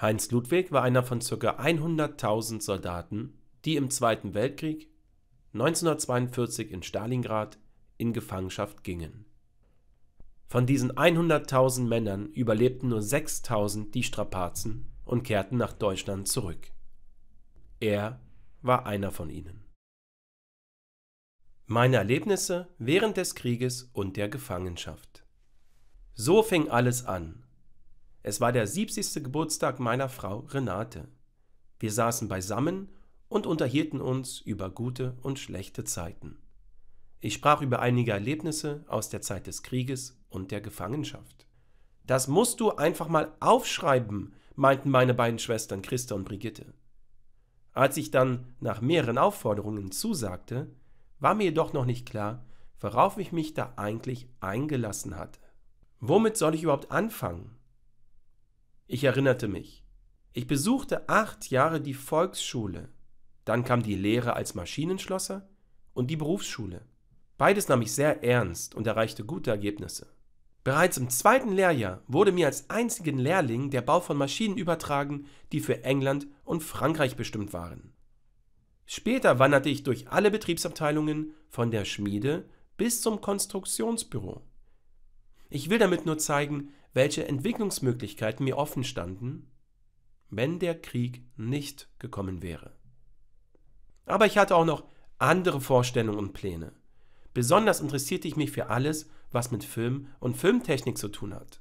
Heinz Ludwig war einer von ca. 100.000 Soldaten, die im Zweiten Weltkrieg 1942 in Stalingrad in Gefangenschaft gingen. Von diesen 100.000 Männern überlebten nur 6.000 die Strapazen und kehrten nach Deutschland zurück. Er war einer von ihnen. Meine Erlebnisse während des Krieges und der Gefangenschaft. So fing alles an, es war der 70. Geburtstag meiner Frau Renate. Wir saßen beisammen und unterhielten uns über gute und schlechte Zeiten. Ich sprach über einige Erlebnisse aus der Zeit des Krieges und der Gefangenschaft. Das musst du einfach mal aufschreiben, meinten meine beiden Schwestern Christa und Brigitte. Als ich dann nach mehreren Aufforderungen zusagte, war mir jedoch noch nicht klar, worauf ich mich da eigentlich eingelassen hatte. Womit soll ich überhaupt anfangen? Ich erinnerte mich. Ich besuchte acht Jahre die Volksschule. Dann kam die Lehre als Maschinenschlosser und die Berufsschule. Beides nahm ich sehr ernst und erreichte gute Ergebnisse. Bereits im zweiten Lehrjahr wurde mir als einzigen Lehrling der Bau von Maschinen übertragen, die für England und Frankreich bestimmt waren. Später wanderte ich durch alle Betriebsabteilungen von der Schmiede bis zum Konstruktionsbüro. Ich will damit nur zeigen, welche Entwicklungsmöglichkeiten mir offen standen, wenn der Krieg nicht gekommen wäre. Aber ich hatte auch noch andere Vorstellungen und Pläne. Besonders interessierte ich mich für alles, was mit Film und Filmtechnik zu tun hat.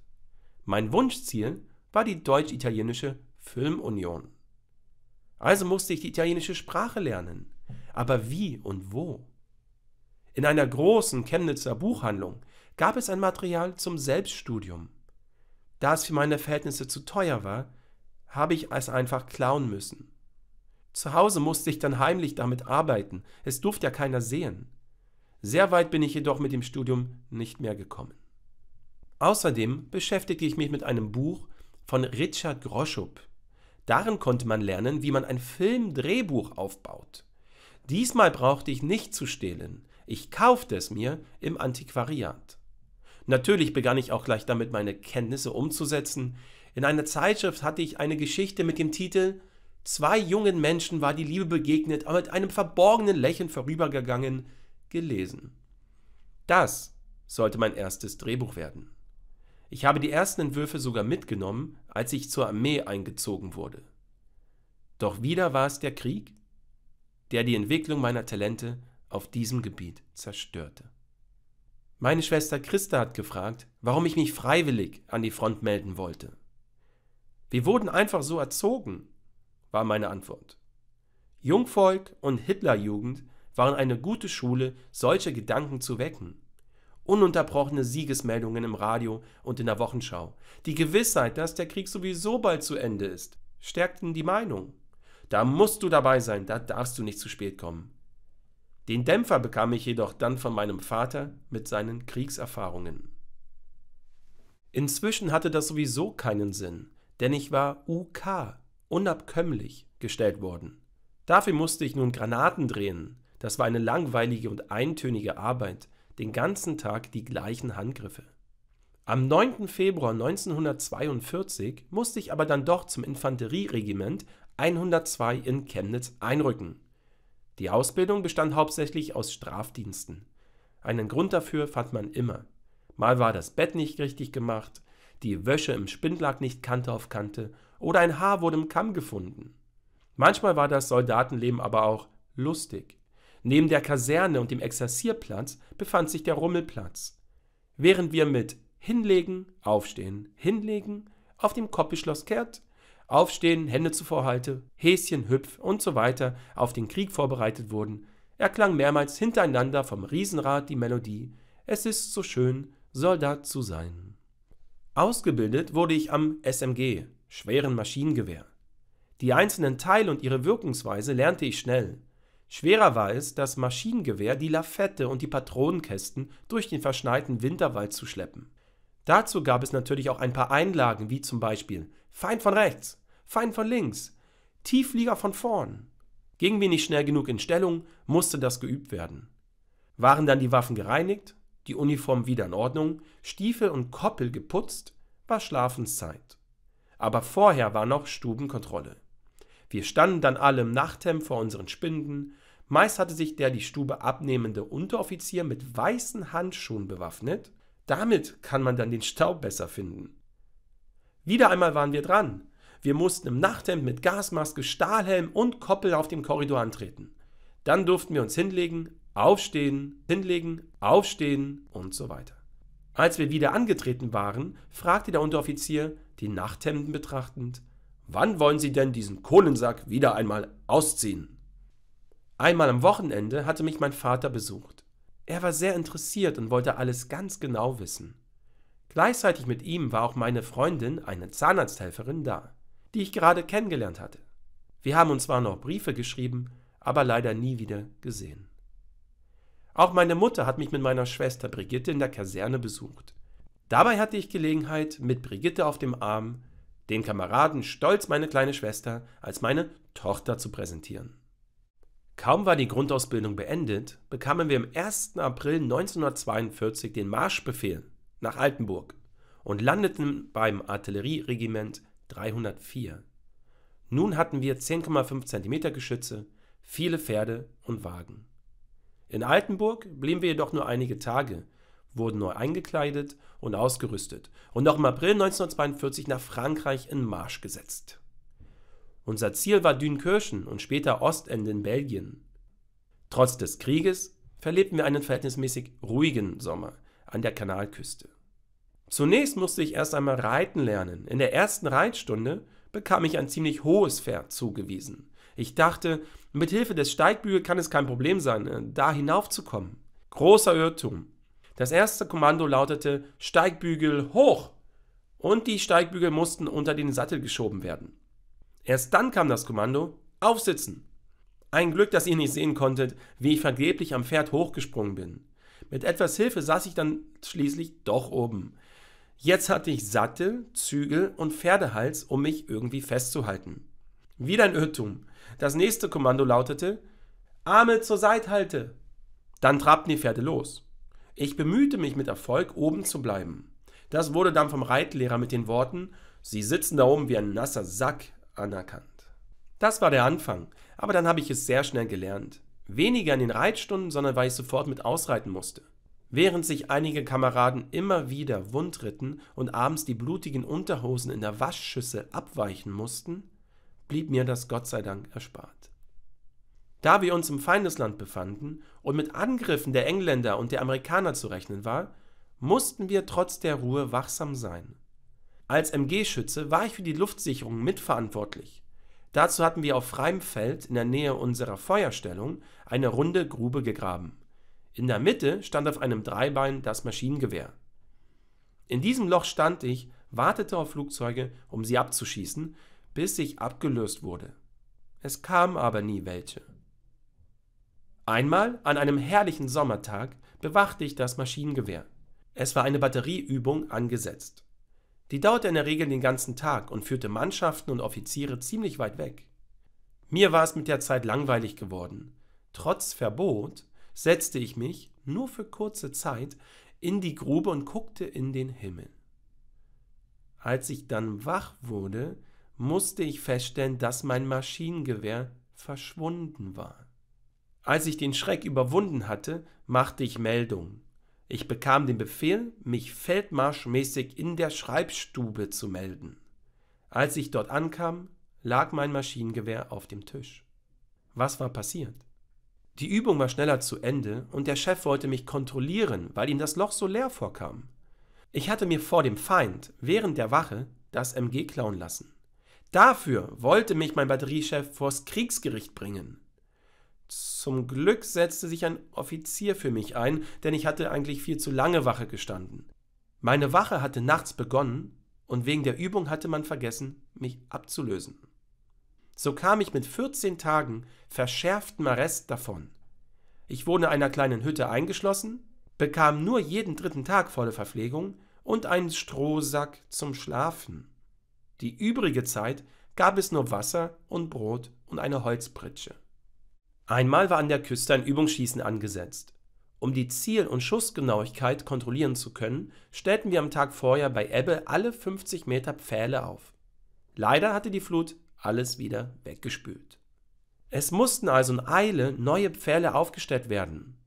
Mein Wunschziel war die deutsch-italienische Filmunion. Also musste ich die italienische Sprache lernen. Aber wie und wo? In einer großen Chemnitzer Buchhandlung gab es ein Material zum Selbststudium. Da es für meine Verhältnisse zu teuer war, habe ich es einfach klauen müssen. Zu Hause musste ich dann heimlich damit arbeiten, es durfte ja keiner sehen. Sehr weit bin ich jedoch mit dem Studium nicht mehr gekommen. Außerdem beschäftigte ich mich mit einem Buch von Richard Groschup. Darin konnte man lernen, wie man ein Filmdrehbuch aufbaut. Diesmal brauchte ich nicht zu stehlen. Ich kaufte es mir im Antiquariat. Natürlich begann ich auch gleich damit, meine Kenntnisse umzusetzen. In einer Zeitschrift hatte ich eine Geschichte mit dem Titel Zwei jungen Menschen war die Liebe begegnet, aber mit einem verborgenen Lächeln vorübergegangen, gelesen. Das sollte mein erstes Drehbuch werden. Ich habe die ersten Entwürfe sogar mitgenommen, als ich zur Armee eingezogen wurde. Doch wieder war es der Krieg, der die Entwicklung meiner Talente auf diesem Gebiet zerstörte. Meine Schwester Christa hat gefragt, warum ich mich freiwillig an die Front melden wollte. Wir wurden einfach so erzogen, war meine Antwort. Jungvolk und Hitlerjugend waren eine gute Schule, solche Gedanken zu wecken. Ununterbrochene Siegesmeldungen im Radio und in der Wochenschau, die Gewissheit, dass der Krieg sowieso bald zu Ende ist, stärkten die Meinung. Da musst du dabei sein, da darfst du nicht zu spät kommen. Den Dämpfer bekam ich jedoch dann von meinem Vater mit seinen Kriegserfahrungen. Inzwischen hatte das sowieso keinen Sinn, denn ich war UK, unabkömmlich, gestellt worden. Dafür musste ich nun Granaten drehen. Das war eine langweilige und eintönige Arbeit, den ganzen Tag die gleichen Handgriffe. Am 9. Februar 1942 musste ich aber dann doch zum Infanterieregiment 102 in Chemnitz einrücken. Die Ausbildung bestand hauptsächlich aus Strafdiensten. Einen Grund dafür fand man immer. Mal war das Bett nicht richtig gemacht, die Wäsche im Spind lag nicht Kante auf Kante oder ein Haar wurde im Kamm gefunden. Manchmal war das Soldatenleben aber auch lustig. Neben der Kaserne und dem Exerzierplatz befand sich der Rummelplatz. Während wir mit hinlegen, aufstehen, hinlegen auf dem Koppischloss kehrt, Aufstehen, Hände zuvorhalte, Häschen, Hüpf und so weiter auf den Krieg vorbereitet wurden, erklang mehrmals hintereinander vom Riesenrad die Melodie Es ist so schön, Soldat zu sein. Ausgebildet wurde ich am SMG, schweren Maschinengewehr. Die einzelnen Teile und ihre Wirkungsweise lernte ich schnell. Schwerer war es, das Maschinengewehr, die Lafette und die Patronenkästen durch den verschneiten Winterwald zu schleppen. Dazu gab es natürlich auch ein paar Einlagen, wie zum Beispiel Feind von rechts, fein von links, Tiefflieger von vorn. Gingen wir nicht schnell genug in Stellung, musste das geübt werden. Waren dann die Waffen gereinigt, die Uniform wieder in Ordnung, Stiefel und Koppel geputzt, war Schlafenszeit. Aber vorher war noch Stubenkontrolle. Wir standen dann alle im Nachthemd vor unseren Spinden. Meist hatte sich der die Stube abnehmende Unteroffizier mit weißen Handschuhen bewaffnet. Damit kann man dann den Staub besser finden. Wieder einmal waren wir dran. Wir mussten im Nachthemd mit Gasmaske, Stahlhelm und Koppel auf dem Korridor antreten. Dann durften wir uns hinlegen, aufstehen, hinlegen, aufstehen und so weiter. Als wir wieder angetreten waren, fragte der Unteroffizier, die Nachthemden betrachtend, wann wollen Sie denn diesen Kohlensack wieder einmal ausziehen? Einmal am Wochenende hatte mich mein Vater besucht. Er war sehr interessiert und wollte alles ganz genau wissen. Gleichzeitig mit ihm war auch meine Freundin, eine Zahnarzthelferin, da die ich gerade kennengelernt hatte. Wir haben uns zwar noch Briefe geschrieben, aber leider nie wieder gesehen. Auch meine Mutter hat mich mit meiner Schwester Brigitte in der Kaserne besucht. Dabei hatte ich Gelegenheit, mit Brigitte auf dem Arm den Kameraden stolz meine kleine Schwester als meine Tochter zu präsentieren. Kaum war die Grundausbildung beendet, bekamen wir am 1. April 1942 den Marschbefehl nach Altenburg und landeten beim Artillerieregiment 304. Nun hatten wir 10,5 cm Geschütze, viele Pferde und Wagen. In Altenburg blieben wir jedoch nur einige Tage, wurden neu eingekleidet und ausgerüstet und noch im April 1942 nach Frankreich in Marsch gesetzt. Unser Ziel war Dünkirchen und später Ostende in Belgien. Trotz des Krieges verlebten wir einen verhältnismäßig ruhigen Sommer an der Kanalküste. Zunächst musste ich erst einmal reiten lernen. In der ersten Reitstunde bekam ich ein ziemlich hohes Pferd zugewiesen. Ich dachte, mit Hilfe des Steigbügel kann es kein Problem sein, äh, da hinaufzukommen. Großer Irrtum. Das erste Kommando lautete Steigbügel hoch und die Steigbügel mussten unter den Sattel geschoben werden. Erst dann kam das Kommando Aufsitzen. Ein Glück, dass ihr nicht sehen konntet, wie ich vergeblich am Pferd hochgesprungen bin. Mit etwas Hilfe saß ich dann schließlich doch oben. Jetzt hatte ich Sattel, Zügel und Pferdehals, um mich irgendwie festzuhalten. Wieder ein Irrtum. Das nächste Kommando lautete: Arme zur Seite halte! Dann trabten die Pferde los. Ich bemühte mich mit Erfolg, oben zu bleiben. Das wurde dann vom Reitlehrer mit den Worten: Sie sitzen da oben wie ein nasser Sack anerkannt. Das war der Anfang, aber dann habe ich es sehr schnell gelernt. Weniger in den Reitstunden, sondern weil ich sofort mit ausreiten musste. Während sich einige Kameraden immer wieder wundritten und abends die blutigen Unterhosen in der Waschschüssel abweichen mussten, blieb mir das Gott sei Dank erspart. Da wir uns im Feindesland befanden und mit Angriffen der Engländer und der Amerikaner zu rechnen war, mussten wir trotz der Ruhe wachsam sein. Als MG-Schütze war ich für die Luftsicherung mitverantwortlich. Dazu hatten wir auf freiem Feld in der Nähe unserer Feuerstellung eine runde Grube gegraben. In der Mitte stand auf einem Dreibein das Maschinengewehr. In diesem Loch stand ich, wartete auf Flugzeuge, um sie abzuschießen, bis ich abgelöst wurde. Es kamen aber nie welche. Einmal, an einem herrlichen Sommertag, bewachte ich das Maschinengewehr. Es war eine Batterieübung angesetzt. Die dauerte in der Regel den ganzen Tag und führte Mannschaften und Offiziere ziemlich weit weg. Mir war es mit der Zeit langweilig geworden. Trotz Verbot setzte ich mich nur für kurze Zeit in die Grube und guckte in den Himmel. Als ich dann wach wurde, musste ich feststellen, dass mein Maschinengewehr verschwunden war. Als ich den Schreck überwunden hatte, machte ich Meldung. Ich bekam den Befehl, mich feldmarschmäßig in der Schreibstube zu melden. Als ich dort ankam, lag mein Maschinengewehr auf dem Tisch. Was war passiert? Die Übung war schneller zu Ende und der Chef wollte mich kontrollieren, weil ihm das Loch so leer vorkam. Ich hatte mir vor dem Feind während der Wache das MG klauen lassen. Dafür wollte mich mein Batteriechef vors Kriegsgericht bringen. Zum Glück setzte sich ein Offizier für mich ein, denn ich hatte eigentlich viel zu lange Wache gestanden. Meine Wache hatte nachts begonnen und wegen der Übung hatte man vergessen, mich abzulösen. So kam ich mit 14 Tagen verschärftem Arrest davon. Ich wurde einer kleinen Hütte eingeschlossen, bekam nur jeden dritten Tag volle Verpflegung und einen Strohsack zum Schlafen. Die übrige Zeit gab es nur Wasser und Brot und eine Holzpritsche. Einmal war an der Küste ein Übungsschießen angesetzt. Um die Ziel- und Schussgenauigkeit kontrollieren zu können, stellten wir am Tag vorher bei Ebbe alle 50 Meter Pfähle auf. Leider hatte die Flut alles wieder weggespült. Es mussten also in Eile neue Pfähle aufgestellt werden.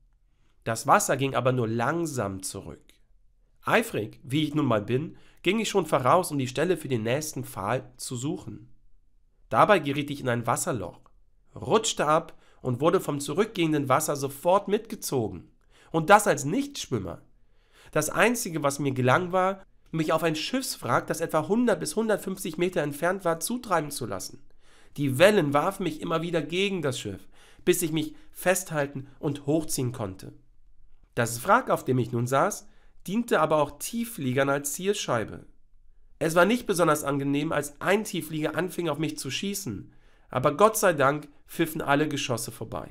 Das Wasser ging aber nur langsam zurück. Eifrig, wie ich nun mal bin, ging ich schon voraus, um die Stelle für den nächsten Pfahl zu suchen. Dabei geriet ich in ein Wasserloch, rutschte ab und wurde vom zurückgehenden Wasser sofort mitgezogen. Und das als Nichtschwimmer. Das Einzige, was mir gelang war, mich auf ein Schiffswrack, das etwa 100 bis 150 Meter entfernt war, zutreiben zu lassen. Die Wellen warfen mich immer wieder gegen das Schiff, bis ich mich festhalten und hochziehen konnte. Das Wrack, auf dem ich nun saß, diente aber auch Tiefliegern als Zielscheibe. Es war nicht besonders angenehm, als ein Tieflieger anfing auf mich zu schießen, aber Gott sei Dank pfiffen alle Geschosse vorbei.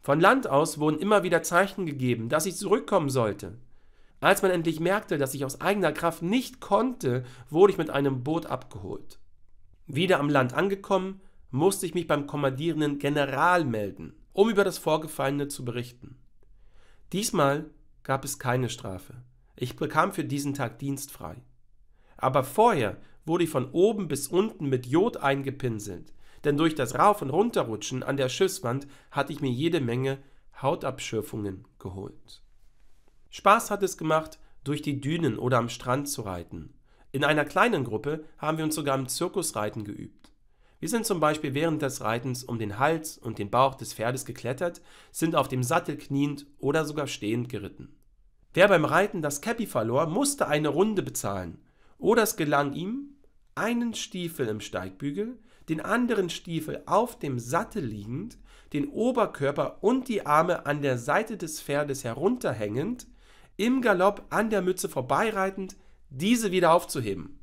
Von Land aus wurden immer wieder Zeichen gegeben, dass ich zurückkommen sollte, als man endlich merkte, dass ich aus eigener Kraft nicht konnte, wurde ich mit einem Boot abgeholt. Wieder am Land angekommen, musste ich mich beim kommandierenden General melden, um über das Vorgefallene zu berichten. Diesmal gab es keine Strafe. Ich bekam für diesen Tag Dienst frei. Aber vorher wurde ich von oben bis unten mit Jod eingepinselt, denn durch das Rauf- und Runterrutschen an der Schiffswand hatte ich mir jede Menge Hautabschürfungen geholt. Spaß hat es gemacht, durch die Dünen oder am Strand zu reiten. In einer kleinen Gruppe haben wir uns sogar im Zirkusreiten geübt. Wir sind zum Beispiel während des Reitens um den Hals und den Bauch des Pferdes geklettert, sind auf dem Sattel kniend oder sogar stehend geritten. Wer beim Reiten das Käppi verlor, musste eine Runde bezahlen. Oder es gelang ihm, einen Stiefel im Steigbügel, den anderen Stiefel auf dem Sattel liegend, den Oberkörper und die Arme an der Seite des Pferdes herunterhängend, im Galopp an der Mütze vorbeireitend, diese wieder aufzuheben.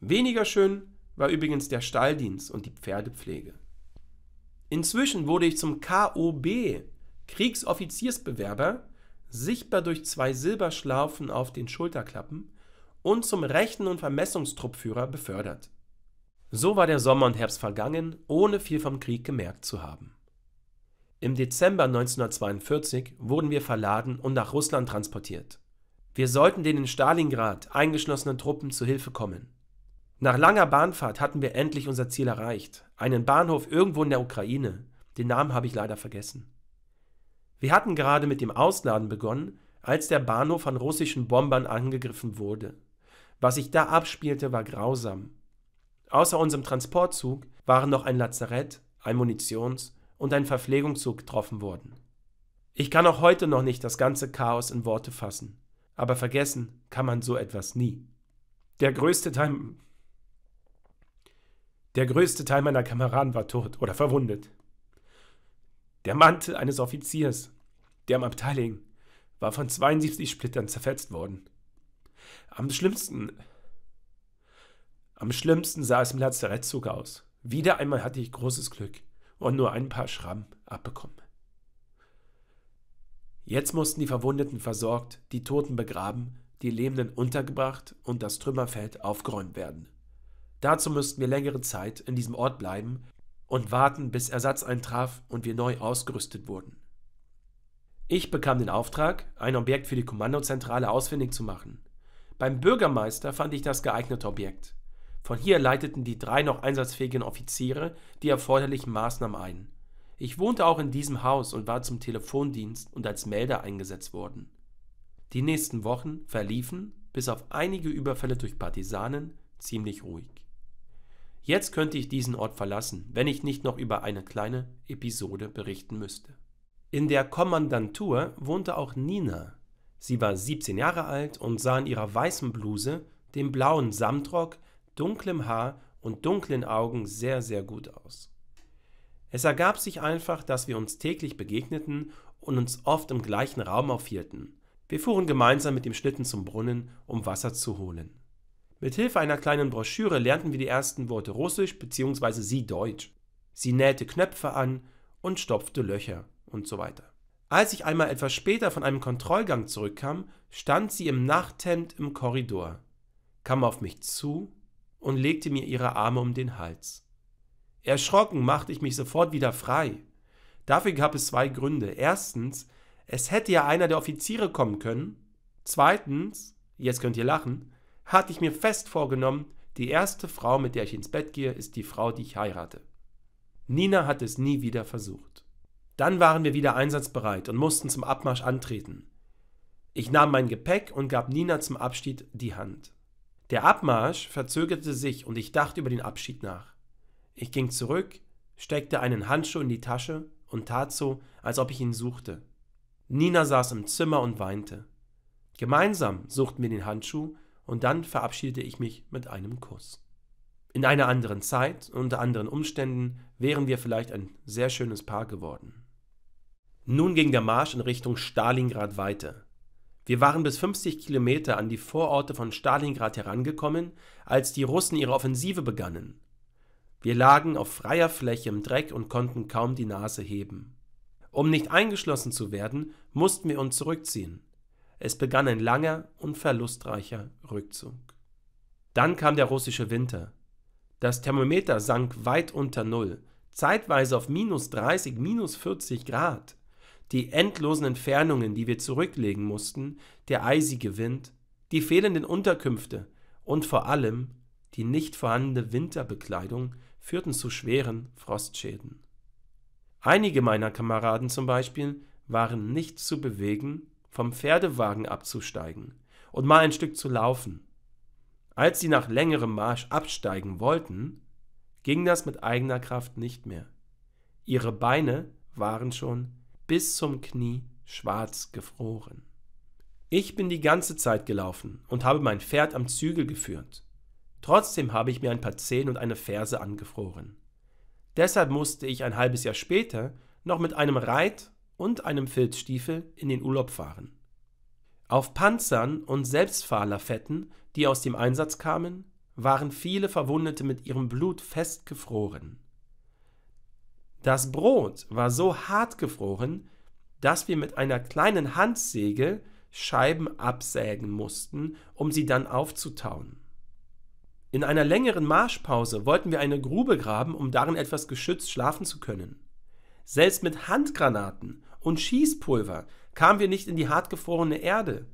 Weniger schön war übrigens der Stalldienst und die Pferdepflege. Inzwischen wurde ich zum KOB, Kriegsoffiziersbewerber, sichtbar durch zwei Silberschlaufen auf den Schulterklappen und zum Rechten- und Vermessungstruppführer befördert. So war der Sommer und Herbst vergangen, ohne viel vom Krieg gemerkt zu haben. Im Dezember 1942 wurden wir verladen und nach Russland transportiert. Wir sollten den in Stalingrad eingeschlossenen Truppen zu Hilfe kommen. Nach langer Bahnfahrt hatten wir endlich unser Ziel erreicht, einen Bahnhof irgendwo in der Ukraine. Den Namen habe ich leider vergessen. Wir hatten gerade mit dem Ausladen begonnen, als der Bahnhof von russischen Bombern angegriffen wurde. Was sich da abspielte, war grausam. Außer unserem Transportzug waren noch ein Lazarett, ein Munitions- und ein Verpflegungszug getroffen wurden. Ich kann auch heute noch nicht das ganze Chaos in Worte fassen, aber vergessen kann man so etwas nie. Der größte Teil, der größte Teil meiner Kameraden war tot oder verwundet. Der Mantel eines Offiziers, der am Abteil hing, war von 72 Splittern zerfetzt worden. Am schlimmsten, am schlimmsten sah es im Lazarettzug aus. Wieder einmal hatte ich großes Glück und nur ein paar Schramm abbekommen. Jetzt mussten die Verwundeten versorgt, die Toten begraben, die Lebenden untergebracht und das Trümmerfeld aufgeräumt werden. Dazu müssten wir längere Zeit in diesem Ort bleiben und warten, bis Ersatz eintraf und wir neu ausgerüstet wurden. Ich bekam den Auftrag, ein Objekt für die Kommandozentrale ausfindig zu machen. Beim Bürgermeister fand ich das geeignete Objekt. Von hier leiteten die drei noch einsatzfähigen Offiziere die erforderlichen Maßnahmen ein. Ich wohnte auch in diesem Haus und war zum Telefondienst und als Melder eingesetzt worden. Die nächsten Wochen verliefen, bis auf einige Überfälle durch Partisanen, ziemlich ruhig. Jetzt könnte ich diesen Ort verlassen, wenn ich nicht noch über eine kleine Episode berichten müsste. In der Kommandantur wohnte auch Nina. Sie war 17 Jahre alt und sah in ihrer weißen Bluse, dem blauen Samtrock dunklem Haar und dunklen Augen sehr, sehr gut aus. Es ergab sich einfach, dass wir uns täglich begegneten und uns oft im gleichen Raum aufhielten. Wir fuhren gemeinsam mit dem Schlitten zum Brunnen, um Wasser zu holen. Mit Hilfe einer kleinen Broschüre lernten wir die ersten Worte Russisch bzw. sie Deutsch. Sie nähte Knöpfe an und stopfte Löcher und so weiter. Als ich einmal etwas später von einem Kontrollgang zurückkam, stand sie im Nachthemd im Korridor, kam auf mich zu und legte mir ihre Arme um den Hals. Erschrocken machte ich mich sofort wieder frei. Dafür gab es zwei Gründe. Erstens, es hätte ja einer der Offiziere kommen können. Zweitens, jetzt könnt ihr lachen, hatte ich mir fest vorgenommen, die erste Frau, mit der ich ins Bett gehe, ist die Frau, die ich heirate. Nina hat es nie wieder versucht. Dann waren wir wieder einsatzbereit und mussten zum Abmarsch antreten. Ich nahm mein Gepäck und gab Nina zum Abschied die Hand. Der Abmarsch verzögerte sich und ich dachte über den Abschied nach. Ich ging zurück, steckte einen Handschuh in die Tasche und tat so, als ob ich ihn suchte. Nina saß im Zimmer und weinte. Gemeinsam suchten wir den Handschuh und dann verabschiedete ich mich mit einem Kuss. In einer anderen Zeit, unter anderen Umständen, wären wir vielleicht ein sehr schönes Paar geworden. Nun ging der Marsch in Richtung Stalingrad weiter. Wir waren bis 50 Kilometer an die Vororte von Stalingrad herangekommen, als die Russen ihre Offensive begannen. Wir lagen auf freier Fläche im Dreck und konnten kaum die Nase heben. Um nicht eingeschlossen zu werden, mussten wir uns zurückziehen. Es begann ein langer und verlustreicher Rückzug. Dann kam der russische Winter. Das Thermometer sank weit unter Null, zeitweise auf minus 30, minus 40 Grad die endlosen Entfernungen, die wir zurücklegen mussten, der eisige Wind, die fehlenden Unterkünfte und vor allem die nicht vorhandene Winterbekleidung führten zu schweren Frostschäden. Einige meiner Kameraden zum Beispiel waren nicht zu bewegen, vom Pferdewagen abzusteigen und mal ein Stück zu laufen. Als sie nach längerem Marsch absteigen wollten, ging das mit eigener Kraft nicht mehr. Ihre Beine waren schon bis zum Knie schwarz gefroren. Ich bin die ganze Zeit gelaufen und habe mein Pferd am Zügel geführt. Trotzdem habe ich mir ein paar Zehen und eine Ferse angefroren. Deshalb musste ich ein halbes Jahr später noch mit einem Reit- und einem Filzstiefel in den Urlaub fahren. Auf Panzern und Selbstfahrlafetten, die aus dem Einsatz kamen, waren viele Verwundete mit ihrem Blut festgefroren. Das Brot war so hart gefroren, dass wir mit einer kleinen Handsäge Scheiben absägen mussten, um sie dann aufzutauen. In einer längeren Marschpause wollten wir eine Grube graben, um darin etwas geschützt schlafen zu können. Selbst mit Handgranaten und Schießpulver kamen wir nicht in die hartgefrorene Erde.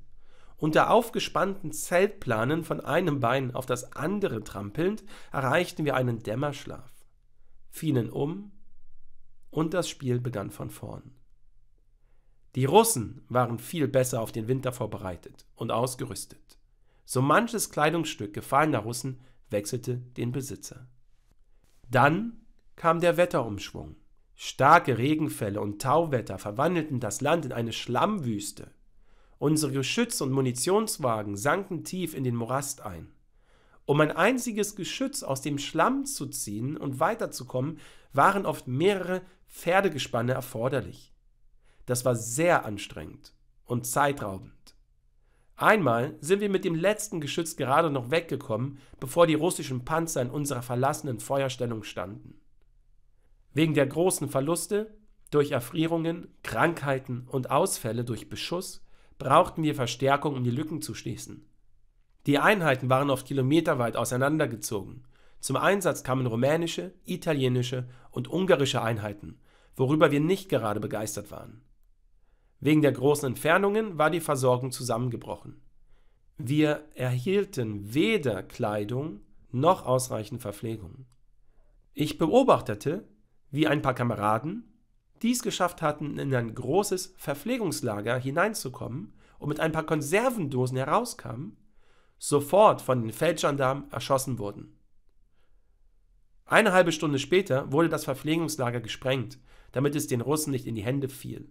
Unter aufgespannten Zeltplanen von einem Bein auf das andere trampelnd erreichten wir einen Dämmerschlaf, fielen um und das Spiel begann von vorn. Die Russen waren viel besser auf den Winter vorbereitet und ausgerüstet. So manches Kleidungsstück gefallener Russen wechselte den Besitzer. Dann kam der Wetterumschwung. Starke Regenfälle und Tauwetter verwandelten das Land in eine Schlammwüste. Unsere Geschütz- und Munitionswagen sanken tief in den Morast ein. Um ein einziges Geschütz aus dem Schlamm zu ziehen und weiterzukommen, waren oft mehrere Pferdegespanne erforderlich. Das war sehr anstrengend und zeitraubend. Einmal sind wir mit dem letzten Geschütz gerade noch weggekommen, bevor die russischen Panzer in unserer verlassenen Feuerstellung standen. Wegen der großen Verluste durch Erfrierungen, Krankheiten und Ausfälle durch Beschuss brauchten wir Verstärkung, um die Lücken zu schließen. Die Einheiten waren oft kilometerweit auseinandergezogen zum Einsatz kamen rumänische, italienische und ungarische Einheiten, worüber wir nicht gerade begeistert waren. Wegen der großen Entfernungen war die Versorgung zusammengebrochen. Wir erhielten weder Kleidung noch ausreichend Verpflegung. Ich beobachtete, wie ein paar Kameraden dies geschafft hatten, in ein großes Verpflegungslager hineinzukommen und mit ein paar Konservendosen herauskamen, sofort von den Feldgendarmen erschossen wurden. Eine halbe Stunde später wurde das Verpflegungslager gesprengt, damit es den Russen nicht in die Hände fiel.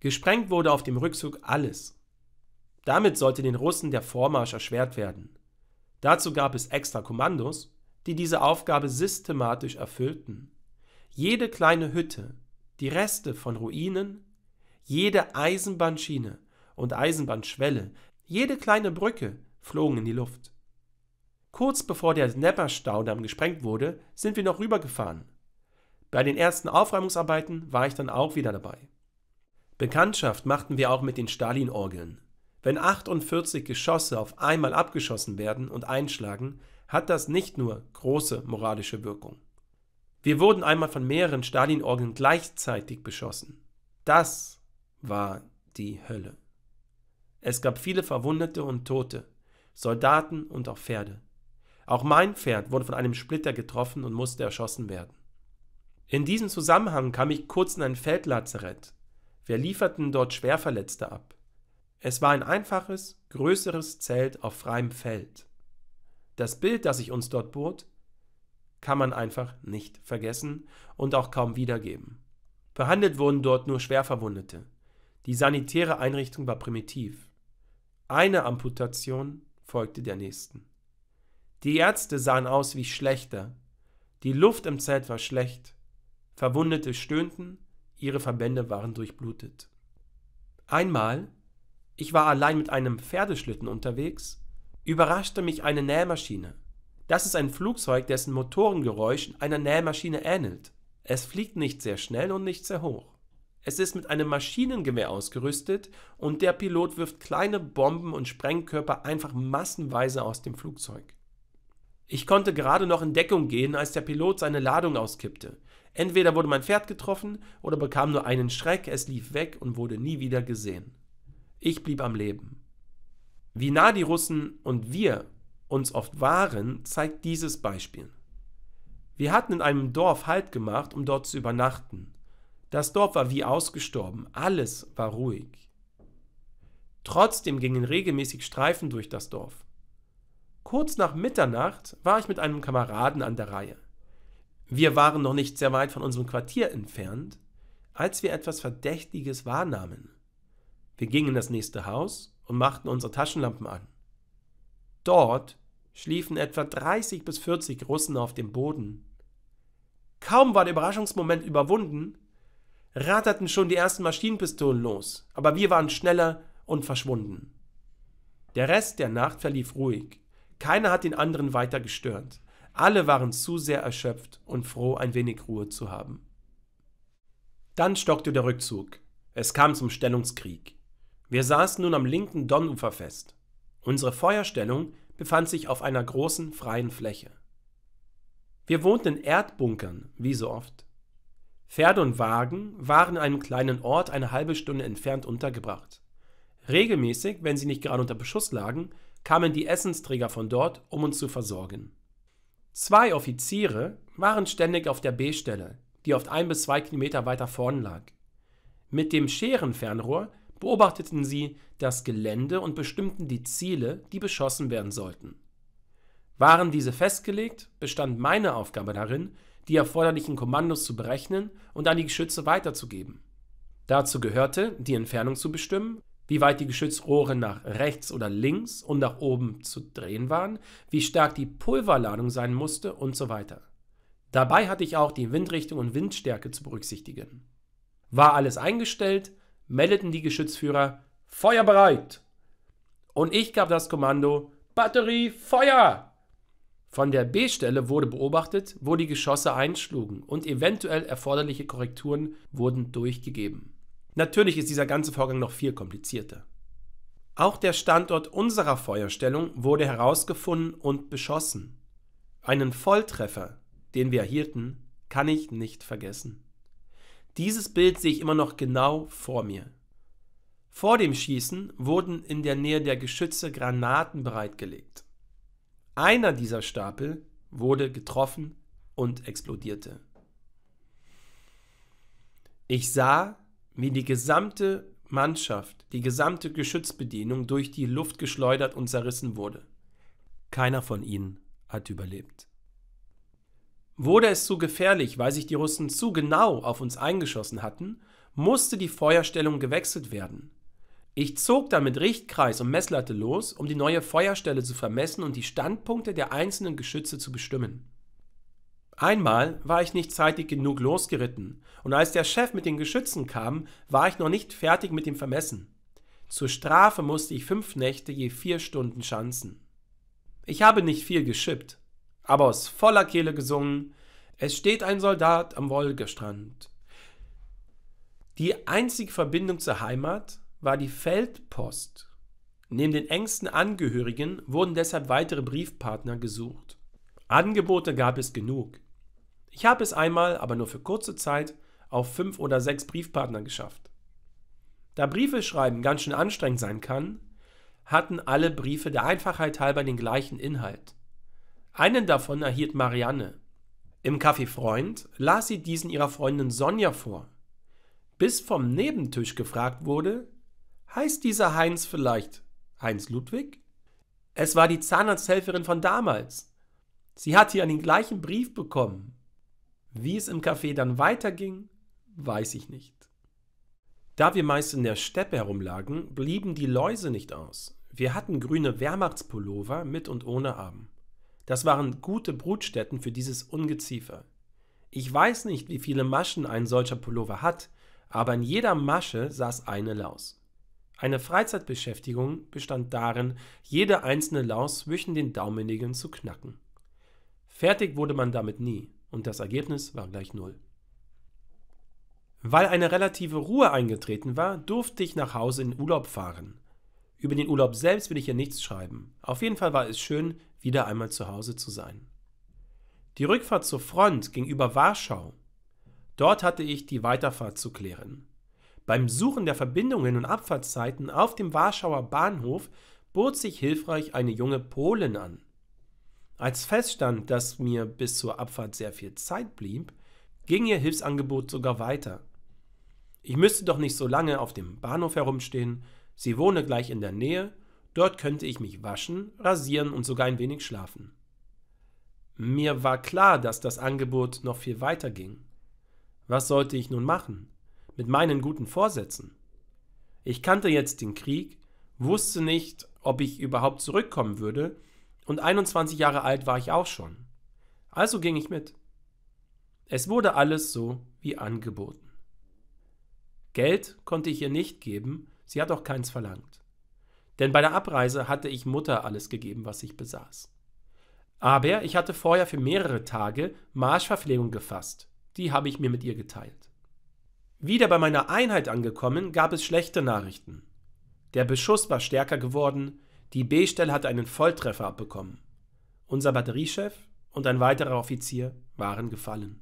Gesprengt wurde auf dem Rückzug alles. Damit sollte den Russen der Vormarsch erschwert werden. Dazu gab es extra Kommandos, die diese Aufgabe systematisch erfüllten. Jede kleine Hütte, die Reste von Ruinen, jede Eisenbahnschiene und Eisenbahnschwelle, jede kleine Brücke flogen in die Luft. Kurz bevor der Dnepr-Staudamm gesprengt wurde, sind wir noch rübergefahren. Bei den ersten Aufräumungsarbeiten war ich dann auch wieder dabei. Bekanntschaft machten wir auch mit den Stalin-Orgeln. Wenn 48 Geschosse auf einmal abgeschossen werden und einschlagen, hat das nicht nur große moralische Wirkung. Wir wurden einmal von mehreren Stalin-Orgeln gleichzeitig beschossen. Das war die Hölle. Es gab viele Verwundete und Tote, Soldaten und auch Pferde. Auch mein Pferd wurde von einem Splitter getroffen und musste erschossen werden. In diesem Zusammenhang kam ich kurz in ein Feldlazarett. Wir lieferten dort Schwerverletzte ab. Es war ein einfaches, größeres Zelt auf freiem Feld. Das Bild, das sich uns dort bot, kann man einfach nicht vergessen und auch kaum wiedergeben. Behandelt wurden dort nur Schwerverwundete. Die sanitäre Einrichtung war primitiv. Eine Amputation folgte der nächsten. Die Ärzte sahen aus wie Schlechter. Die Luft im Zelt war schlecht. Verwundete stöhnten, ihre Verbände waren durchblutet. Einmal, ich war allein mit einem Pferdeschlitten unterwegs, überraschte mich eine Nähmaschine. Das ist ein Flugzeug, dessen Motorengeräusch einer Nähmaschine ähnelt. Es fliegt nicht sehr schnell und nicht sehr hoch. Es ist mit einem Maschinengewehr ausgerüstet und der Pilot wirft kleine Bomben und Sprengkörper einfach massenweise aus dem Flugzeug. Ich konnte gerade noch in Deckung gehen, als der Pilot seine Ladung auskippte. Entweder wurde mein Pferd getroffen oder bekam nur einen Schreck, es lief weg und wurde nie wieder gesehen. Ich blieb am Leben. Wie nah die Russen und wir uns oft waren, zeigt dieses Beispiel. Wir hatten in einem Dorf Halt gemacht, um dort zu übernachten. Das Dorf war wie ausgestorben, alles war ruhig. Trotzdem gingen regelmäßig Streifen durch das Dorf. Kurz nach Mitternacht war ich mit einem Kameraden an der Reihe. Wir waren noch nicht sehr weit von unserem Quartier entfernt, als wir etwas Verdächtiges wahrnahmen. Wir gingen in das nächste Haus und machten unsere Taschenlampen an. Dort schliefen etwa 30 bis 40 Russen auf dem Boden. Kaum war der Überraschungsmoment überwunden, ratterten schon die ersten Maschinenpistolen los, aber wir waren schneller und verschwunden. Der Rest der Nacht verlief ruhig. Keiner hat den anderen weiter gestört. Alle waren zu sehr erschöpft und froh, ein wenig Ruhe zu haben. Dann stockte der Rückzug. Es kam zum Stellungskrieg. Wir saßen nun am linken Donufer fest. Unsere Feuerstellung befand sich auf einer großen freien Fläche. Wir wohnten in Erdbunkern, wie so oft. Pferde und Wagen waren in einem kleinen Ort eine halbe Stunde entfernt untergebracht. Regelmäßig, wenn sie nicht gerade unter Beschuss lagen, kamen die Essensträger von dort, um uns zu versorgen. Zwei Offiziere waren ständig auf der B-Stelle, die oft ein bis zwei Kilometer weiter vorn lag. Mit dem Scherenfernrohr beobachteten sie das Gelände und bestimmten die Ziele, die beschossen werden sollten. Waren diese festgelegt, bestand meine Aufgabe darin, die erforderlichen Kommandos zu berechnen und an die Geschütze weiterzugeben. Dazu gehörte, die Entfernung zu bestimmen wie weit die Geschützrohre nach rechts oder links und nach oben zu drehen waren, wie stark die Pulverladung sein musste und so weiter. Dabei hatte ich auch die Windrichtung und Windstärke zu berücksichtigen. War alles eingestellt, meldeten die Geschützführer Feuer bereit! Und ich gab das Kommando Batterie Feuer! Von der B-Stelle wurde beobachtet, wo die Geschosse einschlugen und eventuell erforderliche Korrekturen wurden durchgegeben. Natürlich ist dieser ganze Vorgang noch viel komplizierter. Auch der Standort unserer Feuerstellung wurde herausgefunden und beschossen. Einen Volltreffer, den wir erhielten, kann ich nicht vergessen. Dieses Bild sehe ich immer noch genau vor mir. Vor dem Schießen wurden in der Nähe der Geschütze Granaten bereitgelegt. Einer dieser Stapel wurde getroffen und explodierte. Ich sah, wie die gesamte Mannschaft, die gesamte Geschützbedienung durch die Luft geschleudert und zerrissen wurde. Keiner von ihnen hat überlebt. Wurde es zu gefährlich, weil sich die Russen zu genau auf uns eingeschossen hatten, musste die Feuerstellung gewechselt werden. Ich zog damit Richtkreis und Messlatte los, um die neue Feuerstelle zu vermessen und die Standpunkte der einzelnen Geschütze zu bestimmen. Einmal war ich nicht zeitig genug losgeritten, und als der Chef mit den Geschützen kam, war ich noch nicht fertig mit dem Vermessen. Zur Strafe musste ich fünf Nächte je vier Stunden schanzen. Ich habe nicht viel geschippt, aber aus voller Kehle gesungen, es steht ein Soldat am Wolgestrand. Die einzige Verbindung zur Heimat war die Feldpost. Neben den engsten Angehörigen wurden deshalb weitere Briefpartner gesucht. Angebote gab es genug. Ich habe es einmal, aber nur für kurze Zeit, auf fünf oder sechs Briefpartner geschafft. Da Briefe schreiben ganz schön anstrengend sein kann, hatten alle Briefe der Einfachheit halber den gleichen Inhalt. Einen davon erhielt Marianne. Im Café Freund las sie diesen ihrer Freundin Sonja vor. Bis vom Nebentisch gefragt wurde, heißt dieser Heinz vielleicht Heinz Ludwig? Es war die Zahnarzthelferin von damals. Sie hatte ja den gleichen Brief bekommen. Wie es im Café dann weiterging, weiß ich nicht. Da wir meist in der Steppe herumlagen, blieben die Läuse nicht aus. Wir hatten grüne Wehrmachtspullover mit und ohne Arm. Das waren gute Brutstätten für dieses Ungeziefer. Ich weiß nicht, wie viele Maschen ein solcher Pullover hat, aber in jeder Masche saß eine Laus. Eine Freizeitbeschäftigung bestand darin, jede einzelne Laus zwischen den Daumennägeln zu knacken. Fertig wurde man damit nie und das Ergebnis war gleich null. Weil eine relative Ruhe eingetreten war, durfte ich nach Hause in Urlaub fahren. Über den Urlaub selbst will ich hier nichts schreiben. Auf jeden Fall war es schön, wieder einmal zu Hause zu sein. Die Rückfahrt zur Front ging über Warschau. Dort hatte ich die Weiterfahrt zu klären. Beim Suchen der Verbindungen und Abfahrtszeiten auf dem Warschauer Bahnhof bot sich hilfreich eine junge Polin an. Als feststand, dass mir bis zur Abfahrt sehr viel Zeit blieb, ging ihr Hilfsangebot sogar weiter. Ich müsste doch nicht so lange auf dem Bahnhof herumstehen, sie wohne gleich in der Nähe, dort könnte ich mich waschen, rasieren und sogar ein wenig schlafen. Mir war klar, dass das Angebot noch viel weiter ging. Was sollte ich nun machen? Mit meinen guten Vorsätzen? Ich kannte jetzt den Krieg, wusste nicht, ob ich überhaupt zurückkommen würde und 21 Jahre alt war ich auch schon. Also ging ich mit. Es wurde alles so wie angeboten. Geld konnte ich ihr nicht geben, sie hat auch keins verlangt. Denn bei der Abreise hatte ich Mutter alles gegeben, was ich besaß. Aber ich hatte vorher für mehrere Tage Marschverpflegung gefasst. Die habe ich mir mit ihr geteilt. Wieder bei meiner Einheit angekommen, gab es schlechte Nachrichten. Der Beschuss war stärker geworden, die B-Stelle hatte einen Volltreffer abbekommen. Unser Batteriechef und ein weiterer Offizier waren gefallen.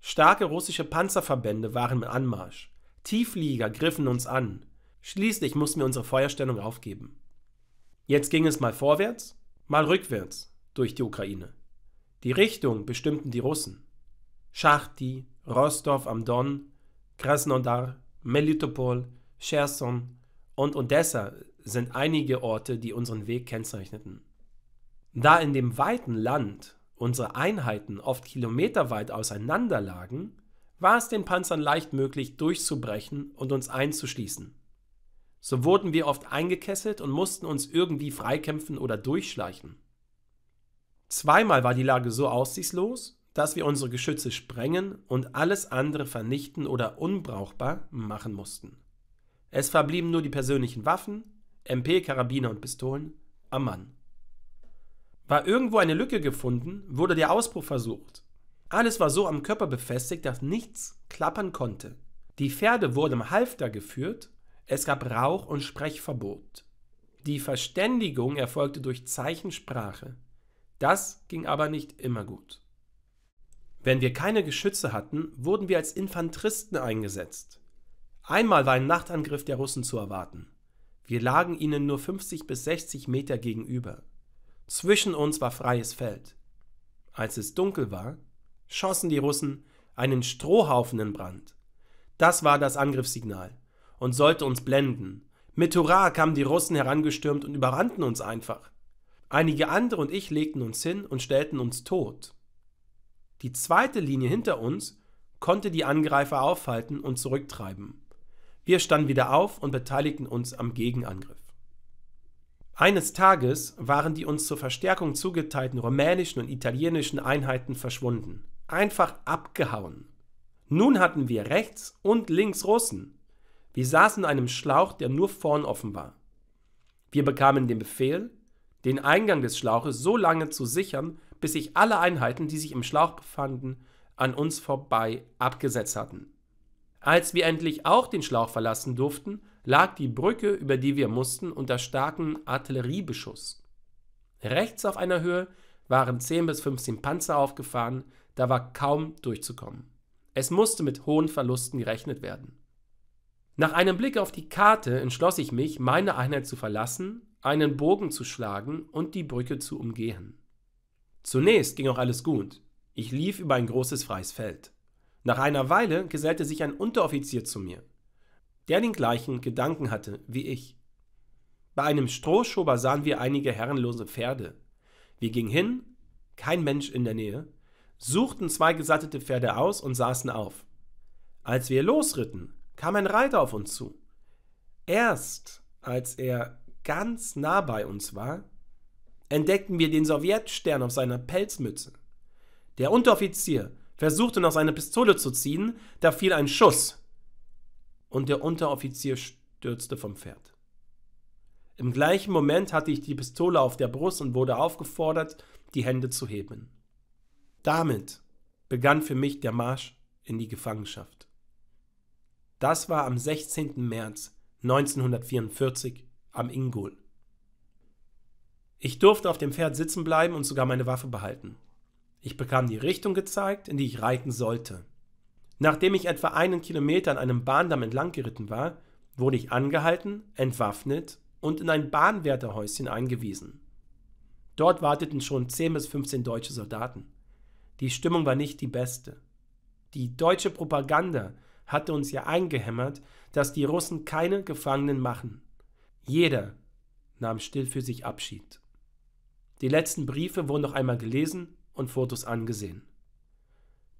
Starke russische Panzerverbände waren im Anmarsch. Tiefflieger griffen uns an. Schließlich mussten wir unsere Feuerstellung aufgeben. Jetzt ging es mal vorwärts, mal rückwärts durch die Ukraine. Die Richtung bestimmten die Russen. Schachti, Rostov am Don, Krasnodar, Melitopol, Cherson und Odessa sind einige Orte, die unseren Weg kennzeichneten. Da in dem weiten Land unsere Einheiten oft kilometerweit auseinander lagen, war es den Panzern leicht möglich, durchzubrechen und uns einzuschließen. So wurden wir oft eingekesselt und mussten uns irgendwie freikämpfen oder durchschleichen. Zweimal war die Lage so aussichtslos, dass wir unsere Geschütze sprengen und alles andere vernichten oder unbrauchbar machen mussten. Es verblieben nur die persönlichen Waffen, MP, Karabiner und Pistolen am Mann. War irgendwo eine Lücke gefunden, wurde der Ausbruch versucht. Alles war so am Körper befestigt, dass nichts klappern konnte. Die Pferde wurden im Halfter geführt, es gab Rauch- und Sprechverbot. Die Verständigung erfolgte durch Zeichensprache. Das ging aber nicht immer gut. Wenn wir keine Geschütze hatten, wurden wir als Infanteristen eingesetzt. Einmal war ein Nachtangriff der Russen zu erwarten. Wir lagen ihnen nur 50 bis 60 Meter gegenüber. Zwischen uns war freies Feld. Als es dunkel war, schossen die Russen einen Strohhaufen in Brand. Das war das Angriffssignal und sollte uns blenden. Mit Hurra kamen die Russen herangestürmt und überrannten uns einfach. Einige andere und ich legten uns hin und stellten uns tot. Die zweite Linie hinter uns konnte die Angreifer aufhalten und zurücktreiben. Wir standen wieder auf und beteiligten uns am Gegenangriff. Eines Tages waren die uns zur Verstärkung zugeteilten rumänischen und italienischen Einheiten verschwunden. Einfach abgehauen. Nun hatten wir rechts und links Russen. Wir saßen in einem Schlauch, der nur vorn offen war. Wir bekamen den Befehl, den Eingang des Schlauches so lange zu sichern, bis sich alle Einheiten, die sich im Schlauch befanden, an uns vorbei abgesetzt hatten. Als wir endlich auch den Schlauch verlassen durften, lag die Brücke, über die wir mussten, unter starkem Artilleriebeschuss. Rechts auf einer Höhe waren 10 bis 15 Panzer aufgefahren, da war kaum durchzukommen. Es musste mit hohen Verlusten gerechnet werden. Nach einem Blick auf die Karte entschloss ich mich, meine Einheit zu verlassen, einen Bogen zu schlagen und die Brücke zu umgehen. Zunächst ging auch alles gut. Ich lief über ein großes freies Feld. Nach einer Weile gesellte sich ein Unteroffizier zu mir, der den gleichen Gedanken hatte wie ich. Bei einem Strohschober sahen wir einige herrenlose Pferde. Wir gingen hin, kein Mensch in der Nähe, suchten zwei gesattete Pferde aus und saßen auf. Als wir losritten, kam ein Reiter auf uns zu. Erst als er ganz nah bei uns war, entdeckten wir den Sowjetstern auf seiner Pelzmütze. Der Unteroffizier versuchte noch seine Pistole zu ziehen, da fiel ein Schuss und der Unteroffizier stürzte vom Pferd. Im gleichen Moment hatte ich die Pistole auf der Brust und wurde aufgefordert, die Hände zu heben. Damit begann für mich der Marsch in die Gefangenschaft. Das war am 16. März 1944 am Ingol. Ich durfte auf dem Pferd sitzen bleiben und sogar meine Waffe behalten. Ich bekam die Richtung gezeigt, in die ich reiten sollte. Nachdem ich etwa einen Kilometer an einem Bahndamm entlang geritten war, wurde ich angehalten, entwaffnet und in ein Bahnwärterhäuschen eingewiesen. Dort warteten schon 10 bis 15 deutsche Soldaten. Die Stimmung war nicht die beste. Die deutsche Propaganda hatte uns ja eingehämmert, dass die Russen keine Gefangenen machen. Jeder nahm still für sich Abschied. Die letzten Briefe wurden noch einmal gelesen und Fotos angesehen.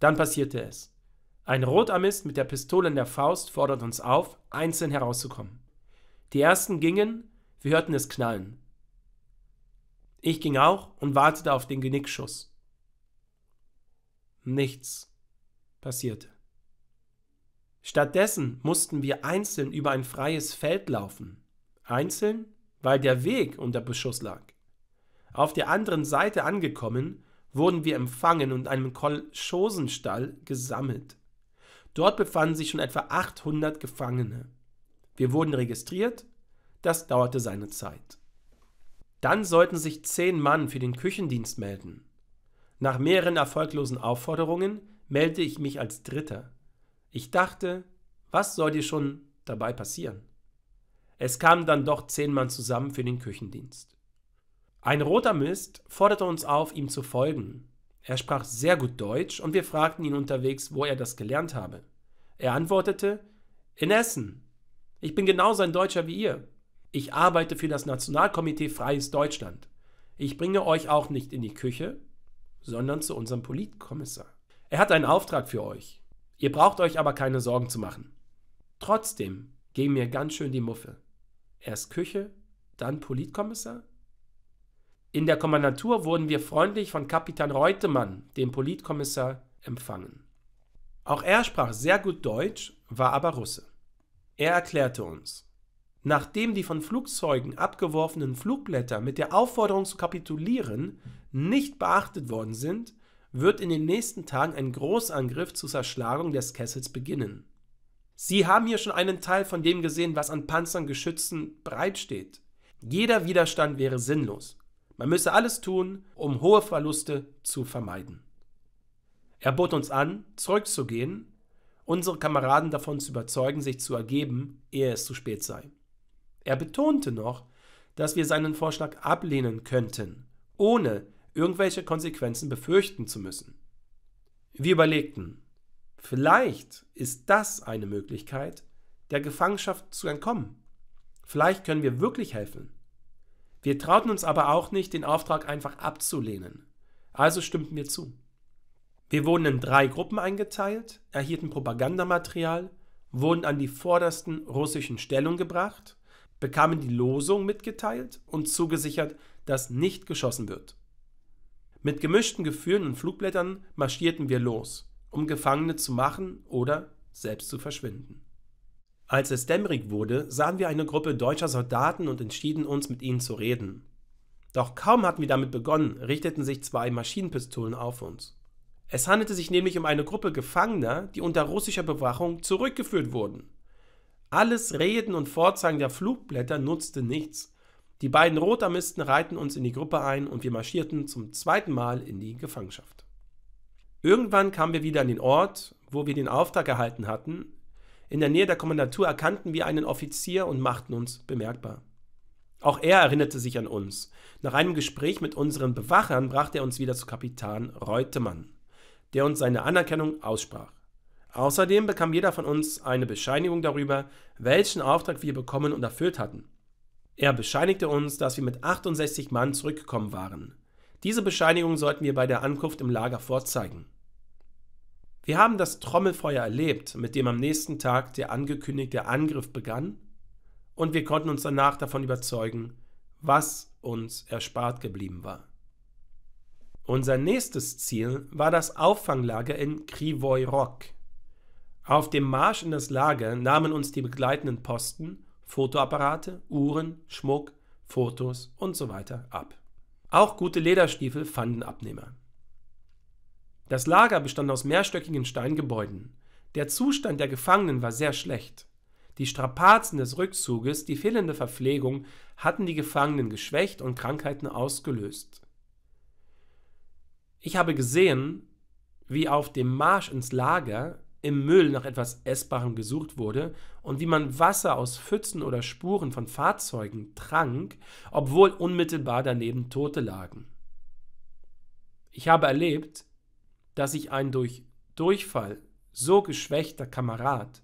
Dann passierte es. Ein Rotarmist mit der Pistole in der Faust fordert uns auf, einzeln herauszukommen. Die ersten gingen, wir hörten es knallen. Ich ging auch und wartete auf den Genickschuss. Nichts passierte. Stattdessen mussten wir einzeln über ein freies Feld laufen. Einzeln, weil der Weg unter Beschuss lag. Auf der anderen Seite angekommen, wurden wir empfangen und einem Kolchosenstall gesammelt. Dort befanden sich schon etwa 800 Gefangene. Wir wurden registriert, das dauerte seine Zeit. Dann sollten sich zehn Mann für den Küchendienst melden. Nach mehreren erfolglosen Aufforderungen melde ich mich als Dritter. Ich dachte, was soll dir schon dabei passieren? Es kamen dann doch zehn Mann zusammen für den Küchendienst. Ein roter Mist forderte uns auf, ihm zu folgen. Er sprach sehr gut Deutsch und wir fragten ihn unterwegs, wo er das gelernt habe. Er antwortete, in Essen. Ich bin genauso ein Deutscher wie ihr. Ich arbeite für das Nationalkomitee Freies Deutschland. Ich bringe euch auch nicht in die Küche, sondern zu unserem Politkommissar. Er hat einen Auftrag für euch. Ihr braucht euch aber keine Sorgen zu machen. Trotzdem ging mir ganz schön die Muffe. Erst Küche, dann Politkommissar? In der Kommandantur wurden wir freundlich von Kapitän Reutemann, dem Politkommissar, empfangen. Auch er sprach sehr gut Deutsch, war aber Russe. Er erklärte uns, nachdem die von Flugzeugen abgeworfenen Flugblätter mit der Aufforderung zu kapitulieren nicht beachtet worden sind, wird in den nächsten Tagen ein Großangriff zur Zerschlagung des Kessels beginnen. Sie haben hier schon einen Teil von dem gesehen, was an Panzern, Geschützen bereitsteht. Jeder Widerstand wäre sinnlos. Man müsse alles tun, um hohe Verluste zu vermeiden. Er bot uns an, zurückzugehen, unsere Kameraden davon zu überzeugen, sich zu ergeben, ehe es zu spät sei. Er betonte noch, dass wir seinen Vorschlag ablehnen könnten, ohne irgendwelche Konsequenzen befürchten zu müssen. Wir überlegten, vielleicht ist das eine Möglichkeit, der Gefangenschaft zu entkommen. Vielleicht können wir wirklich helfen. Wir trauten uns aber auch nicht, den Auftrag einfach abzulehnen. Also stimmten wir zu. Wir wurden in drei Gruppen eingeteilt, erhielten Propagandamaterial, wurden an die vordersten russischen Stellungen gebracht, bekamen die Losung mitgeteilt und zugesichert, dass nicht geschossen wird. Mit gemischten Gefühlen und Flugblättern marschierten wir los, um Gefangene zu machen oder selbst zu verschwinden. Als es dämmerig wurde, sahen wir eine Gruppe deutscher Soldaten und entschieden uns, mit ihnen zu reden. Doch kaum hatten wir damit begonnen, richteten sich zwei Maschinenpistolen auf uns. Es handelte sich nämlich um eine Gruppe Gefangener, die unter russischer Bewachung zurückgeführt wurden. Alles Reden und Vorzeigen der Flugblätter nutzte nichts. Die beiden Rotarmisten reihten uns in die Gruppe ein und wir marschierten zum zweiten Mal in die Gefangenschaft. Irgendwann kamen wir wieder an den Ort, wo wir den Auftrag erhalten hatten, in der Nähe der Kommandatur erkannten wir einen Offizier und machten uns bemerkbar. Auch er erinnerte sich an uns. Nach einem Gespräch mit unseren Bewachern brachte er uns wieder zu Kapitän Reutemann, der uns seine Anerkennung aussprach. Außerdem bekam jeder von uns eine Bescheinigung darüber, welchen Auftrag wir bekommen und erfüllt hatten. Er bescheinigte uns, dass wir mit 68 Mann zurückgekommen waren. Diese Bescheinigung sollten wir bei der Ankunft im Lager vorzeigen. Wir haben das Trommelfeuer erlebt, mit dem am nächsten Tag der angekündigte Angriff begann, und wir konnten uns danach davon überzeugen, was uns erspart geblieben war. Unser nächstes Ziel war das Auffanglager in Krivoy Rog. Auf dem Marsch in das Lager nahmen uns die begleitenden Posten, Fotoapparate, Uhren, Schmuck, Fotos usw. So ab. Auch gute Lederstiefel fanden Abnehmer. Das Lager bestand aus mehrstöckigen Steingebäuden. Der Zustand der Gefangenen war sehr schlecht. Die Strapazen des Rückzuges, die fehlende Verpflegung hatten die Gefangenen geschwächt und Krankheiten ausgelöst. Ich habe gesehen, wie auf dem Marsch ins Lager im Müll nach etwas Essbarem gesucht wurde und wie man Wasser aus Pfützen oder Spuren von Fahrzeugen trank, obwohl unmittelbar daneben Tote lagen. Ich habe erlebt, dass ich ein durch Durchfall so geschwächter Kamerad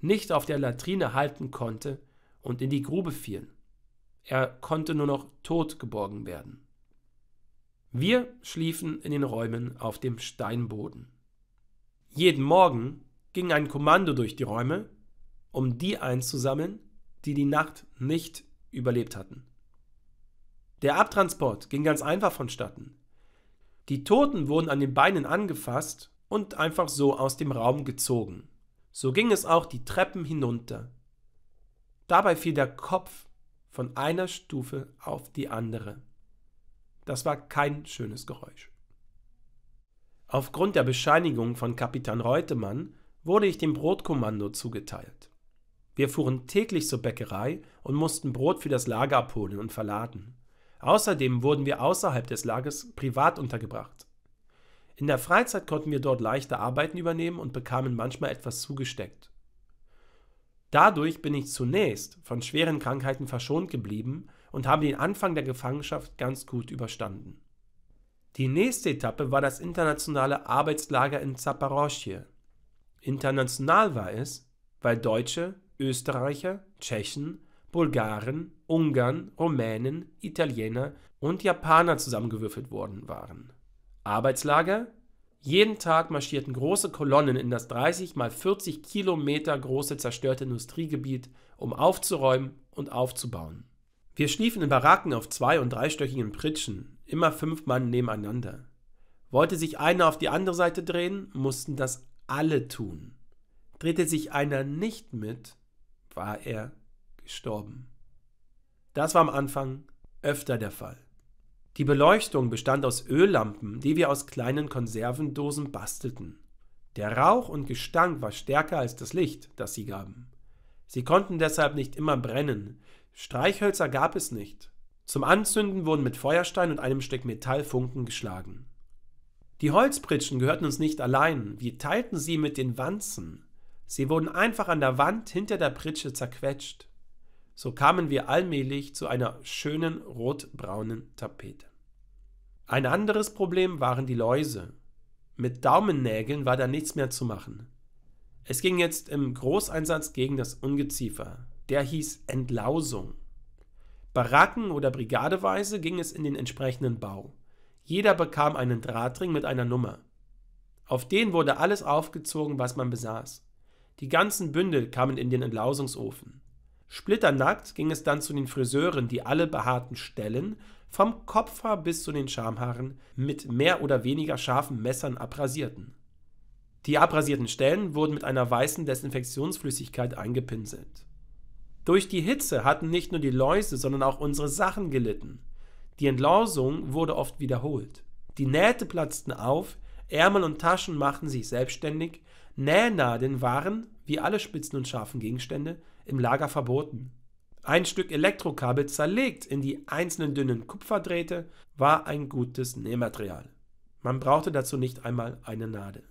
nicht auf der Latrine halten konnte und in die Grube fiel. Er konnte nur noch tot geborgen werden. Wir schliefen in den Räumen auf dem Steinboden. Jeden Morgen ging ein Kommando durch die Räume, um die einzusammeln, die die Nacht nicht überlebt hatten. Der Abtransport ging ganz einfach vonstatten. Die Toten wurden an den Beinen angefasst und einfach so aus dem Raum gezogen. So ging es auch die Treppen hinunter. Dabei fiel der Kopf von einer Stufe auf die andere. Das war kein schönes Geräusch. Aufgrund der Bescheinigung von Kapitän Reutemann wurde ich dem Brotkommando zugeteilt. Wir fuhren täglich zur Bäckerei und mussten Brot für das Lager abholen und verladen. Außerdem wurden wir außerhalb des Lagers privat untergebracht. In der Freizeit konnten wir dort leichte Arbeiten übernehmen und bekamen manchmal etwas zugesteckt. Dadurch bin ich zunächst von schweren Krankheiten verschont geblieben und habe den Anfang der Gefangenschaft ganz gut überstanden. Die nächste Etappe war das internationale Arbeitslager in Zaporozhye. International war es, weil Deutsche, Österreicher, Tschechen, Bulgaren, Ungarn, Rumänen, Italiener und Japaner zusammengewürfelt worden waren. Arbeitslager? Jeden Tag marschierten große Kolonnen in das 30 mal 40 Kilometer große zerstörte Industriegebiet, um aufzuräumen und aufzubauen. Wir schliefen in Baracken auf zwei- und dreistöckigen Pritschen, immer fünf Mann nebeneinander. Wollte sich einer auf die andere Seite drehen, mussten das alle tun. Drehte sich einer nicht mit, war er gestorben. Das war am Anfang öfter der Fall. Die Beleuchtung bestand aus Öllampen, die wir aus kleinen Konservendosen bastelten. Der Rauch und Gestank war stärker als das Licht, das sie gaben. Sie konnten deshalb nicht immer brennen. Streichhölzer gab es nicht. Zum Anzünden wurden mit Feuerstein und einem Stück Metallfunken geschlagen. Die Holzpritschen gehörten uns nicht allein, wir teilten sie mit den Wanzen. Sie wurden einfach an der Wand hinter der Pritsche zerquetscht. So kamen wir allmählich zu einer schönen rotbraunen Tapete. Ein anderes Problem waren die Läuse. Mit Daumennägeln war da nichts mehr zu machen. Es ging jetzt im Großeinsatz gegen das Ungeziefer. Der hieß Entlausung. Baracken- oder Brigadeweise ging es in den entsprechenden Bau. Jeder bekam einen Drahtring mit einer Nummer. Auf den wurde alles aufgezogen, was man besaß. Die ganzen Bündel kamen in den Entlausungsofen. Splitternackt ging es dann zu den Friseuren, die alle behaarten Stellen, vom Kopfhaar bis zu den Schamhaaren, mit mehr oder weniger scharfen Messern abrasierten. Die abrasierten Stellen wurden mit einer weißen Desinfektionsflüssigkeit eingepinselt. Durch die Hitze hatten nicht nur die Läuse, sondern auch unsere Sachen gelitten. Die Entlausung wurde oft wiederholt. Die Nähte platzten auf, Ärmel und Taschen machten sich selbstständig, Nähnadeln waren, wie alle spitzen und scharfen Gegenstände, im Lager verboten. Ein Stück Elektrokabel zerlegt in die einzelnen dünnen Kupferdrähte war ein gutes Nähmaterial. Man brauchte dazu nicht einmal eine Nadel.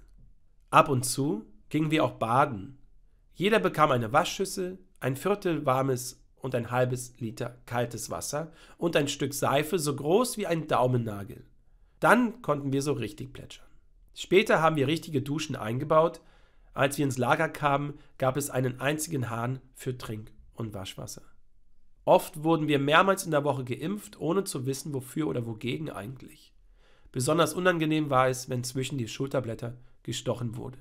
Ab und zu gingen wir auch baden. Jeder bekam eine Waschschüssel, ein Viertel warmes und ein halbes Liter kaltes Wasser und ein Stück Seife so groß wie ein Daumennagel. Dann konnten wir so richtig plätschern. Später haben wir richtige Duschen eingebaut, als wir ins Lager kamen, gab es einen einzigen Hahn für Trink- und Waschwasser. Oft wurden wir mehrmals in der Woche geimpft, ohne zu wissen, wofür oder wogegen eigentlich. Besonders unangenehm war es, wenn zwischen die Schulterblätter gestochen wurde.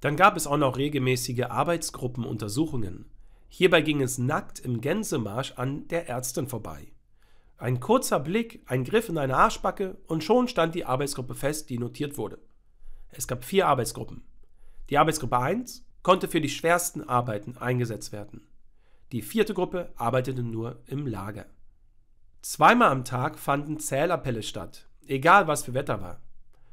Dann gab es auch noch regelmäßige Arbeitsgruppenuntersuchungen. Hierbei ging es nackt im Gänsemarsch an der Ärztin vorbei. Ein kurzer Blick, ein Griff in eine Arschbacke und schon stand die Arbeitsgruppe fest, die notiert wurde. Es gab vier Arbeitsgruppen. Die Arbeitsgruppe 1 konnte für die schwersten Arbeiten eingesetzt werden. Die vierte Gruppe arbeitete nur im Lager. Zweimal am Tag fanden Zählappelle statt, egal was für Wetter war.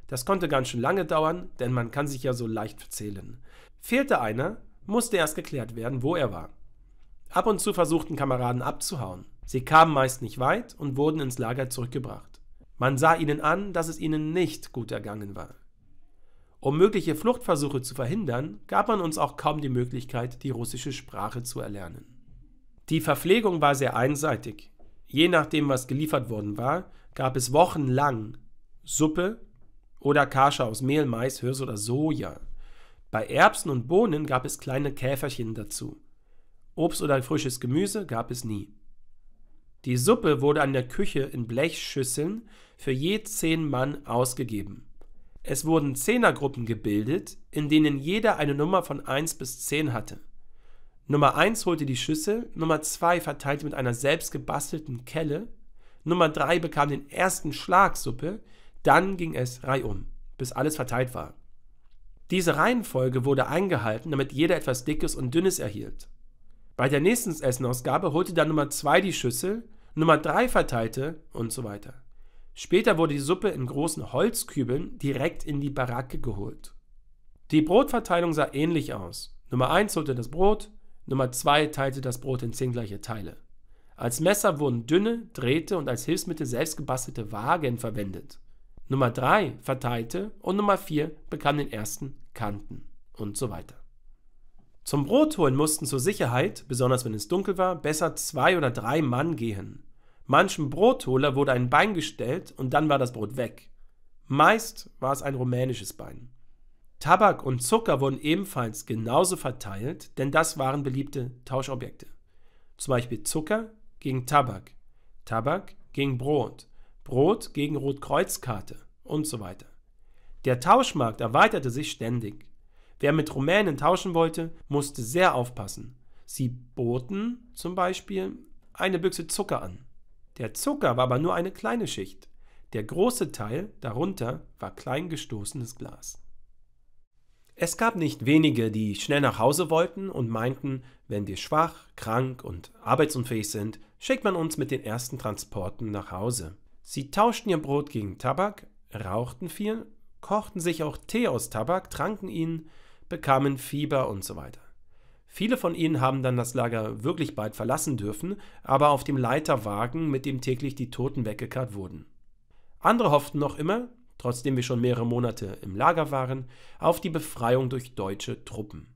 Das konnte ganz schön lange dauern, denn man kann sich ja so leicht verzählen. Fehlte einer, musste erst geklärt werden, wo er war. Ab und zu versuchten Kameraden abzuhauen. Sie kamen meist nicht weit und wurden ins Lager zurückgebracht. Man sah ihnen an, dass es ihnen nicht gut ergangen war. Um mögliche Fluchtversuche zu verhindern, gab man uns auch kaum die Möglichkeit, die russische Sprache zu erlernen. Die Verpflegung war sehr einseitig. Je nachdem, was geliefert worden war, gab es wochenlang Suppe oder Kascha aus Mehl, Mais, Hirse oder Soja. Bei Erbsen und Bohnen gab es kleine Käferchen dazu. Obst oder frisches Gemüse gab es nie. Die Suppe wurde an der Küche in Blechschüsseln für je zehn Mann ausgegeben. Es wurden Zehnergruppen gebildet, in denen jeder eine Nummer von 1 bis 10 hatte. Nummer 1 holte die Schüssel, Nummer 2 verteilte mit einer selbst gebastelten Kelle, Nummer 3 bekam den ersten Schlag Suppe, dann ging es reihum, bis alles verteilt war. Diese Reihenfolge wurde eingehalten, damit jeder etwas Dickes und Dünnes erhielt. Bei der nächsten Essenausgabe holte dann Nummer 2 die Schüssel, Nummer 3 verteilte und so weiter. Später wurde die Suppe in großen Holzkübeln direkt in die Baracke geholt. Die Brotverteilung sah ähnlich aus. Nummer 1 holte das Brot, Nummer 2 teilte das Brot in zehn gleiche Teile. Als Messer wurden dünne, drehte und als Hilfsmittel selbstgebastelte Wagen verwendet. Nummer 3 verteilte und Nummer 4 bekam den ersten Kanten und so weiter. Zum Brot holen mussten zur Sicherheit, besonders wenn es dunkel war, besser zwei oder drei Mann gehen. Manchem Brotholer wurde ein Bein gestellt und dann war das Brot weg. Meist war es ein rumänisches Bein. Tabak und Zucker wurden ebenfalls genauso verteilt, denn das waren beliebte Tauschobjekte. Zum Beispiel Zucker gegen Tabak, Tabak gegen Brot, Brot gegen Rotkreuzkarte und so weiter. Der Tauschmarkt erweiterte sich ständig. Wer mit Rumänen tauschen wollte, musste sehr aufpassen. Sie boten zum Beispiel eine Büchse Zucker an. Der Zucker war aber nur eine kleine Schicht. Der große Teil darunter war klein gestoßenes Glas. Es gab nicht wenige, die schnell nach Hause wollten und meinten, wenn wir schwach, krank und arbeitsunfähig sind, schickt man uns mit den ersten Transporten nach Hause. Sie tauschten ihr Brot gegen Tabak, rauchten viel, kochten sich auch Tee aus Tabak, tranken ihn, bekamen Fieber und so weiter. Viele von ihnen haben dann das Lager wirklich bald verlassen dürfen, aber auf dem Leiterwagen, mit dem täglich die Toten weggekarrt wurden. Andere hofften noch immer, trotzdem wir schon mehrere Monate im Lager waren, auf die Befreiung durch deutsche Truppen.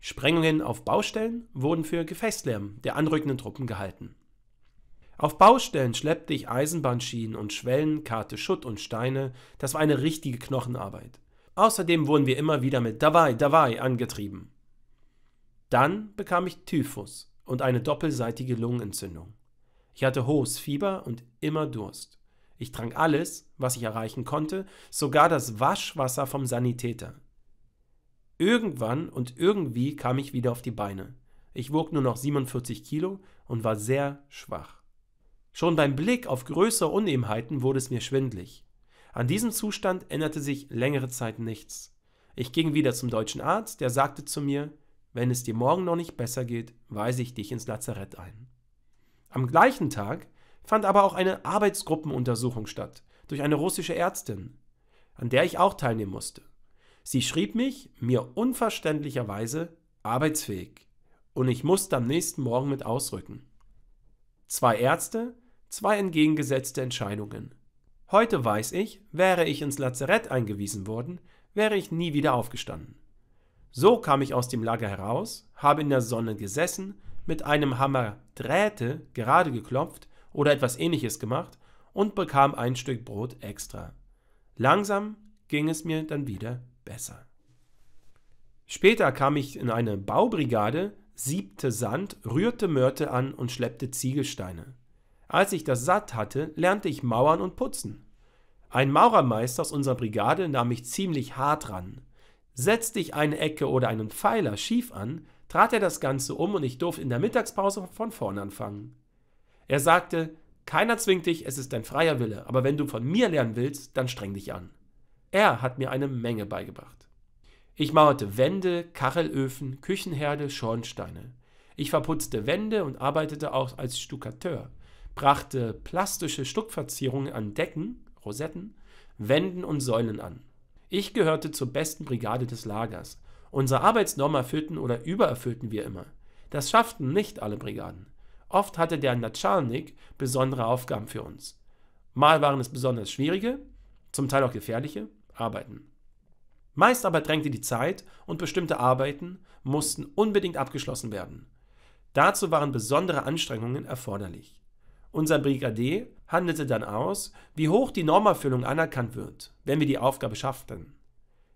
Sprengungen auf Baustellen wurden für Gefechtslärm der anrückenden Truppen gehalten. Auf Baustellen schleppte ich Eisenbahnschienen und Schwellen, Karte Schutt und Steine, das war eine richtige Knochenarbeit. Außerdem wurden wir immer wieder mit Dawai, Dawai angetrieben. Dann bekam ich Typhus und eine doppelseitige Lungenentzündung. Ich hatte hohes Fieber und immer Durst. Ich trank alles, was ich erreichen konnte, sogar das Waschwasser vom Sanitäter. Irgendwann und irgendwie kam ich wieder auf die Beine. Ich wog nur noch 47 Kilo und war sehr schwach. Schon beim Blick auf größere Unebenheiten wurde es mir schwindlig. An diesem Zustand änderte sich längere Zeit nichts. Ich ging wieder zum deutschen Arzt, der sagte zu mir, wenn es dir morgen noch nicht besser geht, weise ich dich ins Lazarett ein. Am gleichen Tag fand aber auch eine Arbeitsgruppenuntersuchung statt durch eine russische Ärztin, an der ich auch teilnehmen musste. Sie schrieb mich, mir unverständlicherweise, arbeitsfähig und ich musste am nächsten Morgen mit ausrücken. Zwei Ärzte, zwei entgegengesetzte Entscheidungen. Heute weiß ich, wäre ich ins Lazarett eingewiesen worden, wäre ich nie wieder aufgestanden. So kam ich aus dem Lager heraus, habe in der Sonne gesessen, mit einem Hammer Drähte gerade geklopft oder etwas ähnliches gemacht und bekam ein Stück Brot extra. Langsam ging es mir dann wieder besser. Später kam ich in eine Baubrigade, siebte Sand, rührte Mörte an und schleppte Ziegelsteine. Als ich das satt hatte, lernte ich Mauern und Putzen. Ein Maurermeister aus unserer Brigade nahm mich ziemlich hart ran. Setzte ich eine Ecke oder einen Pfeiler schief an, trat er das Ganze um und ich durfte in der Mittagspause von vorne anfangen. Er sagte, keiner zwingt dich, es ist dein freier Wille, aber wenn du von mir lernen willst, dann streng dich an. Er hat mir eine Menge beigebracht. Ich mauerte Wände, Kachelöfen, Küchenherde, Schornsteine. Ich verputzte Wände und arbeitete auch als Stuckateur, brachte plastische Stuckverzierungen an Decken, Rosetten, Wänden und Säulen an. Ich gehörte zur besten Brigade des Lagers. Unsere Arbeitsnormen erfüllten oder übererfüllten wir immer. Das schafften nicht alle Brigaden. Oft hatte der Natschalnik besondere Aufgaben für uns. Mal waren es besonders schwierige, zum Teil auch gefährliche, Arbeiten. Meist aber drängte die Zeit und bestimmte Arbeiten mussten unbedingt abgeschlossen werden. Dazu waren besondere Anstrengungen erforderlich. Unser Brigadier handelte dann aus, wie hoch die Normerfüllung anerkannt wird, wenn wir die Aufgabe schafften.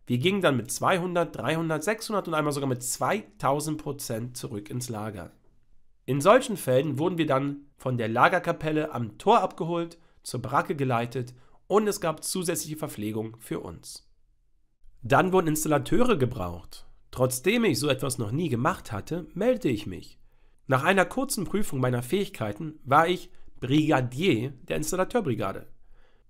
Wir gingen dann mit 200, 300, 600 und einmal sogar mit 2000 Prozent zurück ins Lager. In solchen Fällen wurden wir dann von der Lagerkapelle am Tor abgeholt, zur Baracke geleitet und es gab zusätzliche Verpflegung für uns. Dann wurden Installateure gebraucht. Trotzdem ich so etwas noch nie gemacht hatte, meldete ich mich. Nach einer kurzen Prüfung meiner Fähigkeiten war ich Brigadier der Installateurbrigade.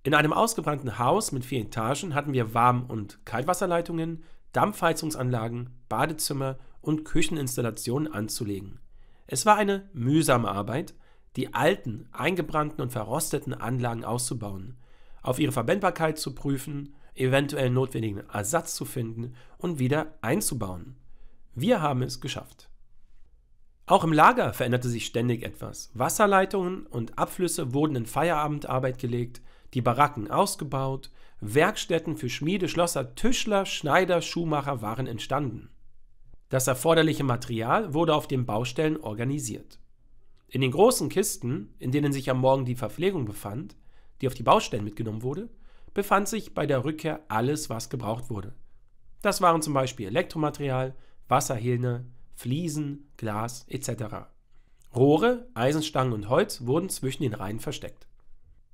In einem ausgebrannten Haus mit vier Etagen hatten wir Warm- und Kaltwasserleitungen, Dampfheizungsanlagen, Badezimmer und Kücheninstallationen anzulegen. Es war eine mühsame Arbeit, die alten, eingebrannten und verrosteten Anlagen auszubauen, auf ihre Verwendbarkeit zu prüfen, eventuell notwendigen Ersatz zu finden und wieder einzubauen. Wir haben es geschafft. Auch im Lager veränderte sich ständig etwas. Wasserleitungen und Abflüsse wurden in Feierabendarbeit gelegt, die Baracken ausgebaut, Werkstätten für Schmiede, Schlosser, Tischler, Schneider, Schuhmacher waren entstanden. Das erforderliche Material wurde auf den Baustellen organisiert. In den großen Kisten, in denen sich am Morgen die Verpflegung befand, die auf die Baustellen mitgenommen wurde, befand sich bei der Rückkehr alles, was gebraucht wurde. Das waren zum Beispiel Elektromaterial, Wasserhähne, Fliesen, Glas etc. Rohre, Eisenstangen und Holz wurden zwischen den Reihen versteckt.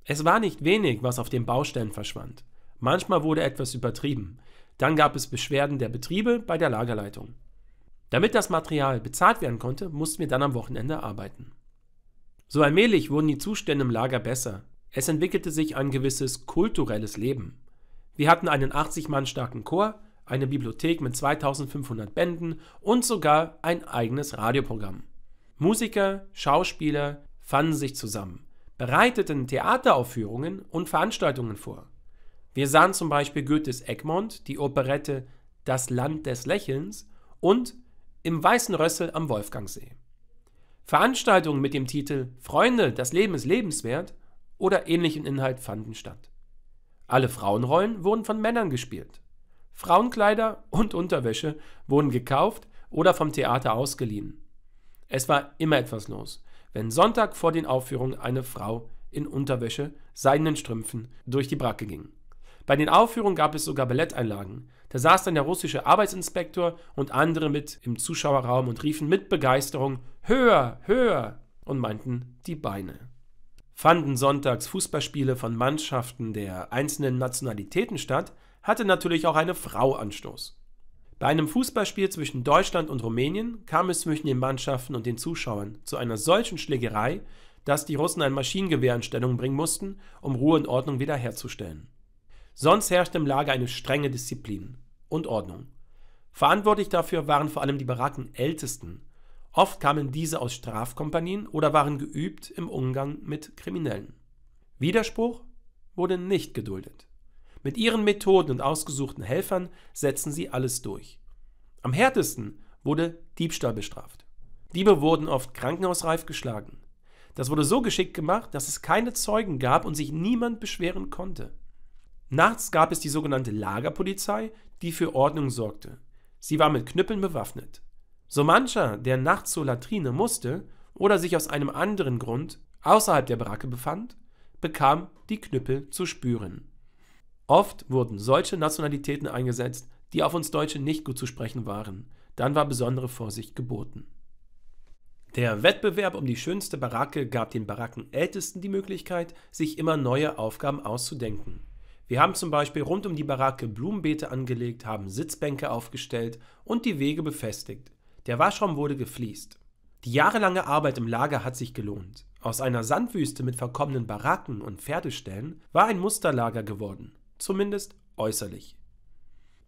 Es war nicht wenig, was auf den Baustellen verschwand. Manchmal wurde etwas übertrieben. Dann gab es Beschwerden der Betriebe bei der Lagerleitung. Damit das Material bezahlt werden konnte, mussten wir dann am Wochenende arbeiten. So allmählich wurden die Zustände im Lager besser. Es entwickelte sich ein gewisses kulturelles Leben. Wir hatten einen 80 Mann starken Chor, eine Bibliothek mit 2500 Bänden und sogar ein eigenes Radioprogramm. Musiker, Schauspieler fanden sich zusammen, bereiteten Theateraufführungen und Veranstaltungen vor. Wir sahen zum Beispiel Goethes Egmont, die Operette Das Land des Lächelns und Im Weißen Rössel am Wolfgangsee. Veranstaltungen mit dem Titel Freunde, das Leben ist lebenswert oder ähnlichen Inhalt fanden statt. Alle Frauenrollen wurden von Männern gespielt. Frauenkleider und Unterwäsche wurden gekauft oder vom Theater ausgeliehen. Es war immer etwas los, wenn Sonntag vor den Aufführungen eine Frau in Unterwäsche, seidenen Strümpfen durch die Bracke ging. Bei den Aufführungen gab es sogar Balletteinlagen. Da saß dann der russische Arbeitsinspektor und andere mit im Zuschauerraum und riefen mit Begeisterung Höher, höher und meinten die Beine. Fanden sonntags Fußballspiele von Mannschaften der einzelnen Nationalitäten statt, hatte natürlich auch eine Frau Anstoß. Bei einem Fußballspiel zwischen Deutschland und Rumänien kam es zwischen den Mannschaften und den Zuschauern zu einer solchen Schlägerei, dass die Russen ein Maschinengewehr in Stellung bringen mussten, um Ruhe und Ordnung wiederherzustellen. Sonst herrschte im Lager eine strenge Disziplin und Ordnung. Verantwortlich dafür waren vor allem die Baracken Ältesten. Oft kamen diese aus Strafkompanien oder waren geübt im Umgang mit Kriminellen. Widerspruch wurde nicht geduldet. Mit ihren Methoden und ausgesuchten Helfern setzen sie alles durch. Am härtesten wurde Diebstahl bestraft. Diebe wurden oft krankenhausreif geschlagen. Das wurde so geschickt gemacht, dass es keine Zeugen gab und sich niemand beschweren konnte. Nachts gab es die sogenannte Lagerpolizei, die für Ordnung sorgte. Sie war mit Knüppeln bewaffnet. So mancher, der nachts zur Latrine musste oder sich aus einem anderen Grund außerhalb der Baracke befand, bekam die Knüppel zu spüren. Oft wurden solche Nationalitäten eingesetzt, die auf uns Deutsche nicht gut zu sprechen waren. Dann war besondere Vorsicht geboten. Der Wettbewerb um die schönste Baracke gab den Barackenältesten die Möglichkeit, sich immer neue Aufgaben auszudenken. Wir haben zum Beispiel rund um die Baracke Blumenbeete angelegt, haben Sitzbänke aufgestellt und die Wege befestigt. Der Waschraum wurde gefliest. Die jahrelange Arbeit im Lager hat sich gelohnt. Aus einer Sandwüste mit verkommenen Baracken und Pferdeställen war ein Musterlager geworden zumindest äußerlich.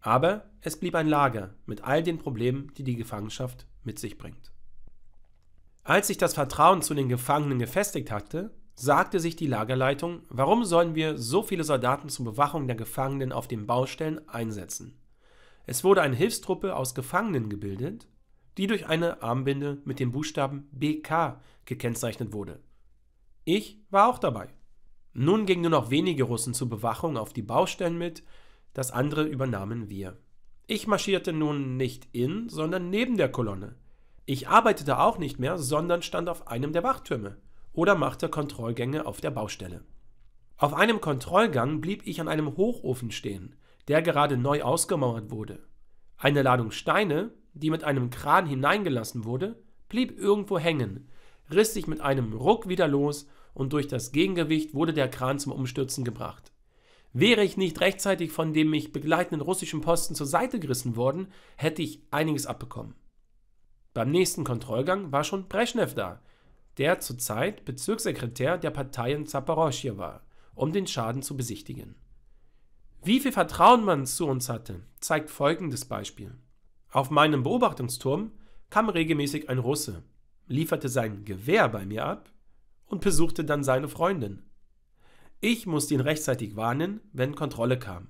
Aber es blieb ein Lager mit all den Problemen, die die Gefangenschaft mit sich bringt. Als sich das Vertrauen zu den Gefangenen gefestigt hatte, sagte sich die Lagerleitung, warum sollen wir so viele Soldaten zur Bewachung der Gefangenen auf den Baustellen einsetzen? Es wurde eine Hilfstruppe aus Gefangenen gebildet, die durch eine Armbinde mit dem Buchstaben BK gekennzeichnet wurde. Ich war auch dabei. Nun gingen nur noch wenige Russen zur Bewachung auf die Baustellen mit, das andere übernahmen wir. Ich marschierte nun nicht in, sondern neben der Kolonne. Ich arbeitete auch nicht mehr, sondern stand auf einem der Wachtürme oder machte Kontrollgänge auf der Baustelle. Auf einem Kontrollgang blieb ich an einem Hochofen stehen, der gerade neu ausgemauert wurde. Eine Ladung Steine, die mit einem Kran hineingelassen wurde, blieb irgendwo hängen, riss sich mit einem Ruck wieder los und durch das Gegengewicht wurde der Kran zum Umstürzen gebracht. Wäre ich nicht rechtzeitig von dem mich begleitenden russischen Posten zur Seite gerissen worden, hätte ich einiges abbekommen. Beim nächsten Kontrollgang war schon Brezhnev da, der zurzeit Bezirkssekretär der Partei in Zaporozhye war, um den Schaden zu besichtigen. Wie viel Vertrauen man zu uns hatte, zeigt folgendes Beispiel. Auf meinem Beobachtungsturm kam regelmäßig ein Russe, lieferte sein Gewehr bei mir ab und besuchte dann seine Freundin. Ich musste ihn rechtzeitig warnen, wenn Kontrolle kam.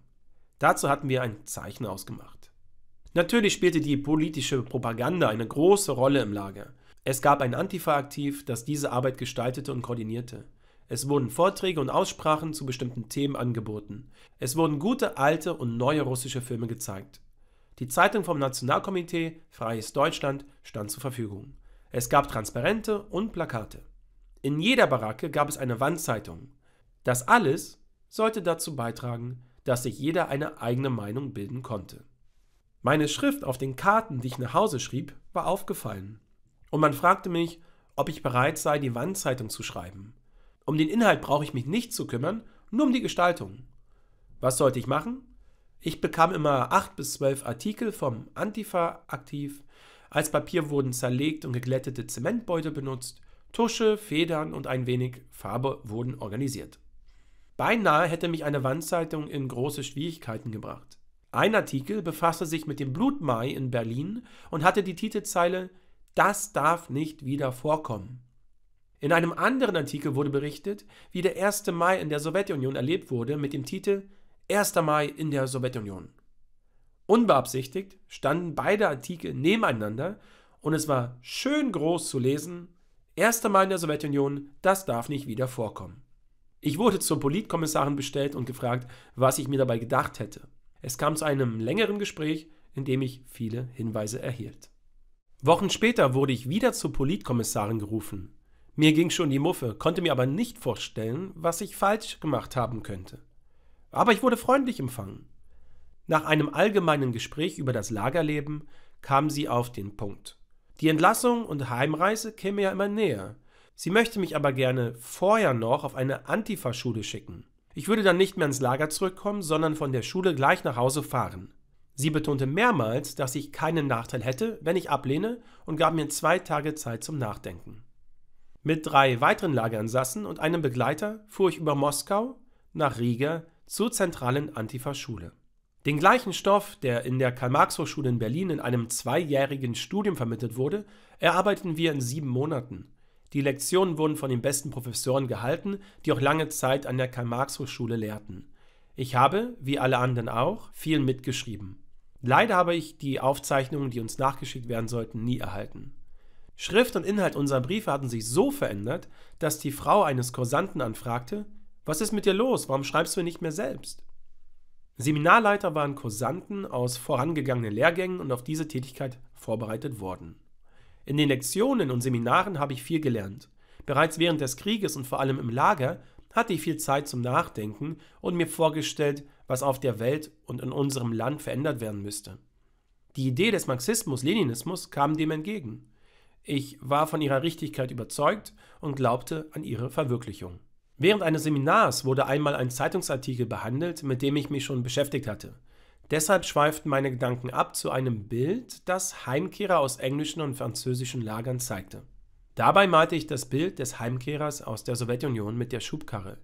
Dazu hatten wir ein Zeichen ausgemacht. Natürlich spielte die politische Propaganda eine große Rolle im Lager. Es gab ein Antifa-Aktiv, das diese Arbeit gestaltete und koordinierte. Es wurden Vorträge und Aussprachen zu bestimmten Themen angeboten. Es wurden gute, alte und neue russische Filme gezeigt. Die Zeitung vom Nationalkomitee Freies Deutschland stand zur Verfügung. Es gab Transparente und Plakate. In jeder Baracke gab es eine Wandzeitung. Das alles sollte dazu beitragen, dass sich jeder eine eigene Meinung bilden konnte. Meine Schrift auf den Karten, die ich nach Hause schrieb, war aufgefallen. Und man fragte mich, ob ich bereit sei, die Wandzeitung zu schreiben. Um den Inhalt brauche ich mich nicht zu kümmern, nur um die Gestaltung. Was sollte ich machen? Ich bekam immer acht bis zwölf Artikel vom Antifa aktiv. Als Papier wurden zerlegt und geglättete Zementbeutel benutzt. Tusche, Federn und ein wenig Farbe wurden organisiert. Beinahe hätte mich eine Wandzeitung in große Schwierigkeiten gebracht. Ein Artikel befasste sich mit dem Blutmai in Berlin und hatte die Titelzeile Das darf nicht wieder vorkommen. In einem anderen Artikel wurde berichtet, wie der 1. Mai in der Sowjetunion erlebt wurde mit dem Titel 1. Mai in der Sowjetunion. Unbeabsichtigt standen beide Artikel nebeneinander und es war schön groß zu lesen Erste Mal in der Sowjetunion, das darf nicht wieder vorkommen. Ich wurde zur Politkommissarin bestellt und gefragt, was ich mir dabei gedacht hätte. Es kam zu einem längeren Gespräch, in dem ich viele Hinweise erhielt. Wochen später wurde ich wieder zur Politkommissarin gerufen. Mir ging schon die Muffe, konnte mir aber nicht vorstellen, was ich falsch gemacht haben könnte. Aber ich wurde freundlich empfangen. Nach einem allgemeinen Gespräch über das Lagerleben kam sie auf den Punkt. Die Entlassung und Heimreise käme ja immer näher. Sie möchte mich aber gerne vorher noch auf eine Antifa-Schule schicken. Ich würde dann nicht mehr ins Lager zurückkommen, sondern von der Schule gleich nach Hause fahren. Sie betonte mehrmals, dass ich keinen Nachteil hätte, wenn ich ablehne, und gab mir zwei Tage Zeit zum Nachdenken. Mit drei weiteren Lagerinsassen und einem Begleiter fuhr ich über Moskau nach Riga zur zentralen Antifa-Schule. Den gleichen Stoff, der in der Karl-Marx-Hochschule in Berlin in einem zweijährigen Studium vermittelt wurde, erarbeiteten wir in sieben Monaten. Die Lektionen wurden von den besten Professoren gehalten, die auch lange Zeit an der Karl-Marx-Hochschule lehrten. Ich habe, wie alle anderen auch, viel mitgeschrieben. Leider habe ich die Aufzeichnungen, die uns nachgeschickt werden sollten, nie erhalten. Schrift und Inhalt unserer Briefe hatten sich so verändert, dass die Frau eines Kursanten anfragte: Was ist mit dir los? Warum schreibst du nicht mehr selbst? Seminarleiter waren Kursanten aus vorangegangenen Lehrgängen und auf diese Tätigkeit vorbereitet worden. In den Lektionen und Seminaren habe ich viel gelernt. Bereits während des Krieges und vor allem im Lager hatte ich viel Zeit zum Nachdenken und mir vorgestellt, was auf der Welt und in unserem Land verändert werden müsste. Die Idee des Marxismus-Leninismus kam dem entgegen. Ich war von ihrer Richtigkeit überzeugt und glaubte an ihre Verwirklichung. Während eines Seminars wurde einmal ein Zeitungsartikel behandelt, mit dem ich mich schon beschäftigt hatte. Deshalb schweiften meine Gedanken ab zu einem Bild, das Heimkehrer aus englischen und französischen Lagern zeigte. Dabei malte ich das Bild des Heimkehrers aus der Sowjetunion mit der Schubkarre.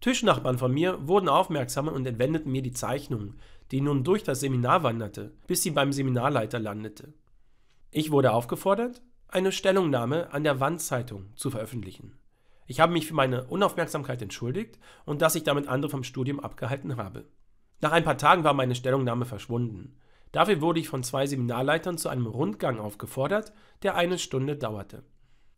Tischnachbarn von mir wurden aufmerksam und entwendeten mir die Zeichnung, die nun durch das Seminar wanderte, bis sie beim Seminarleiter landete. Ich wurde aufgefordert, eine Stellungnahme an der Wandzeitung zu veröffentlichen. Ich habe mich für meine Unaufmerksamkeit entschuldigt und dass ich damit andere vom Studium abgehalten habe. Nach ein paar Tagen war meine Stellungnahme verschwunden. Dafür wurde ich von zwei Seminarleitern zu einem Rundgang aufgefordert, der eine Stunde dauerte.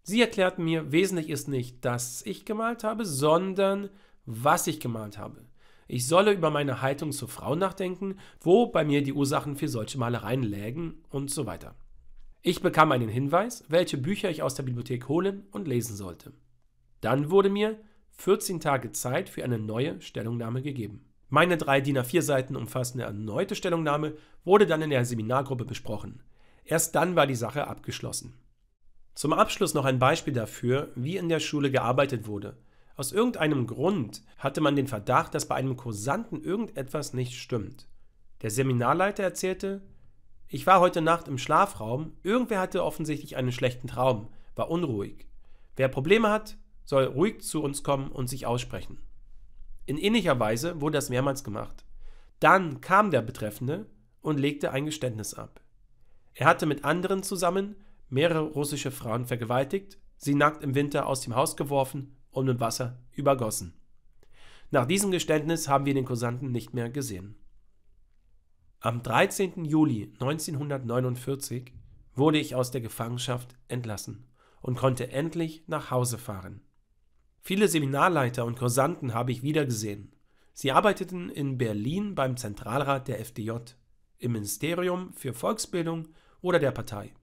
Sie erklärten mir, wesentlich ist nicht, dass ich gemalt habe, sondern was ich gemalt habe. Ich solle über meine Haltung zur Frau nachdenken, wo bei mir die Ursachen für solche Malereien lägen und so weiter. Ich bekam einen Hinweis, welche Bücher ich aus der Bibliothek holen und lesen sollte. Dann wurde mir 14 Tage Zeit für eine neue Stellungnahme gegeben. Meine drei DIN A4-Seiten umfassende erneute Stellungnahme wurde dann in der Seminargruppe besprochen. Erst dann war die Sache abgeschlossen. Zum Abschluss noch ein Beispiel dafür, wie in der Schule gearbeitet wurde. Aus irgendeinem Grund hatte man den Verdacht, dass bei einem Kursanten irgendetwas nicht stimmt. Der Seminarleiter erzählte, ich war heute Nacht im Schlafraum, irgendwer hatte offensichtlich einen schlechten Traum, war unruhig. Wer Probleme hat, soll ruhig zu uns kommen und sich aussprechen. In ähnlicher Weise wurde das mehrmals gemacht. Dann kam der Betreffende und legte ein Geständnis ab. Er hatte mit anderen zusammen mehrere russische Frauen vergewaltigt, sie nackt im Winter aus dem Haus geworfen und mit Wasser übergossen. Nach diesem Geständnis haben wir den Kursanten nicht mehr gesehen. Am 13. Juli 1949 wurde ich aus der Gefangenschaft entlassen und konnte endlich nach Hause fahren. Viele Seminarleiter und Kursanten habe ich wiedergesehen. Sie arbeiteten in Berlin beim Zentralrat der FDJ, im Ministerium für Volksbildung oder der Partei.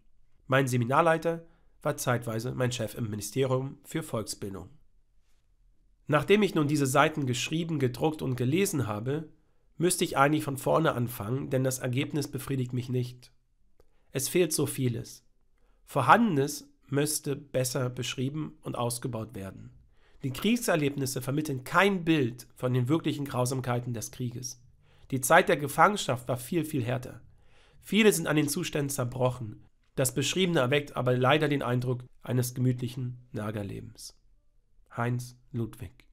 Mein Seminarleiter war zeitweise mein Chef im Ministerium für Volksbildung. Nachdem ich nun diese Seiten geschrieben, gedruckt und gelesen habe, müsste ich eigentlich von vorne anfangen, denn das Ergebnis befriedigt mich nicht. Es fehlt so vieles. Vorhandenes müsste besser beschrieben und ausgebaut werden. Die Kriegserlebnisse vermitteln kein Bild von den wirklichen Grausamkeiten des Krieges. Die Zeit der Gefangenschaft war viel, viel härter. Viele sind an den Zuständen zerbrochen. Das Beschriebene erweckt aber leider den Eindruck eines gemütlichen Lagerlebens. Heinz Ludwig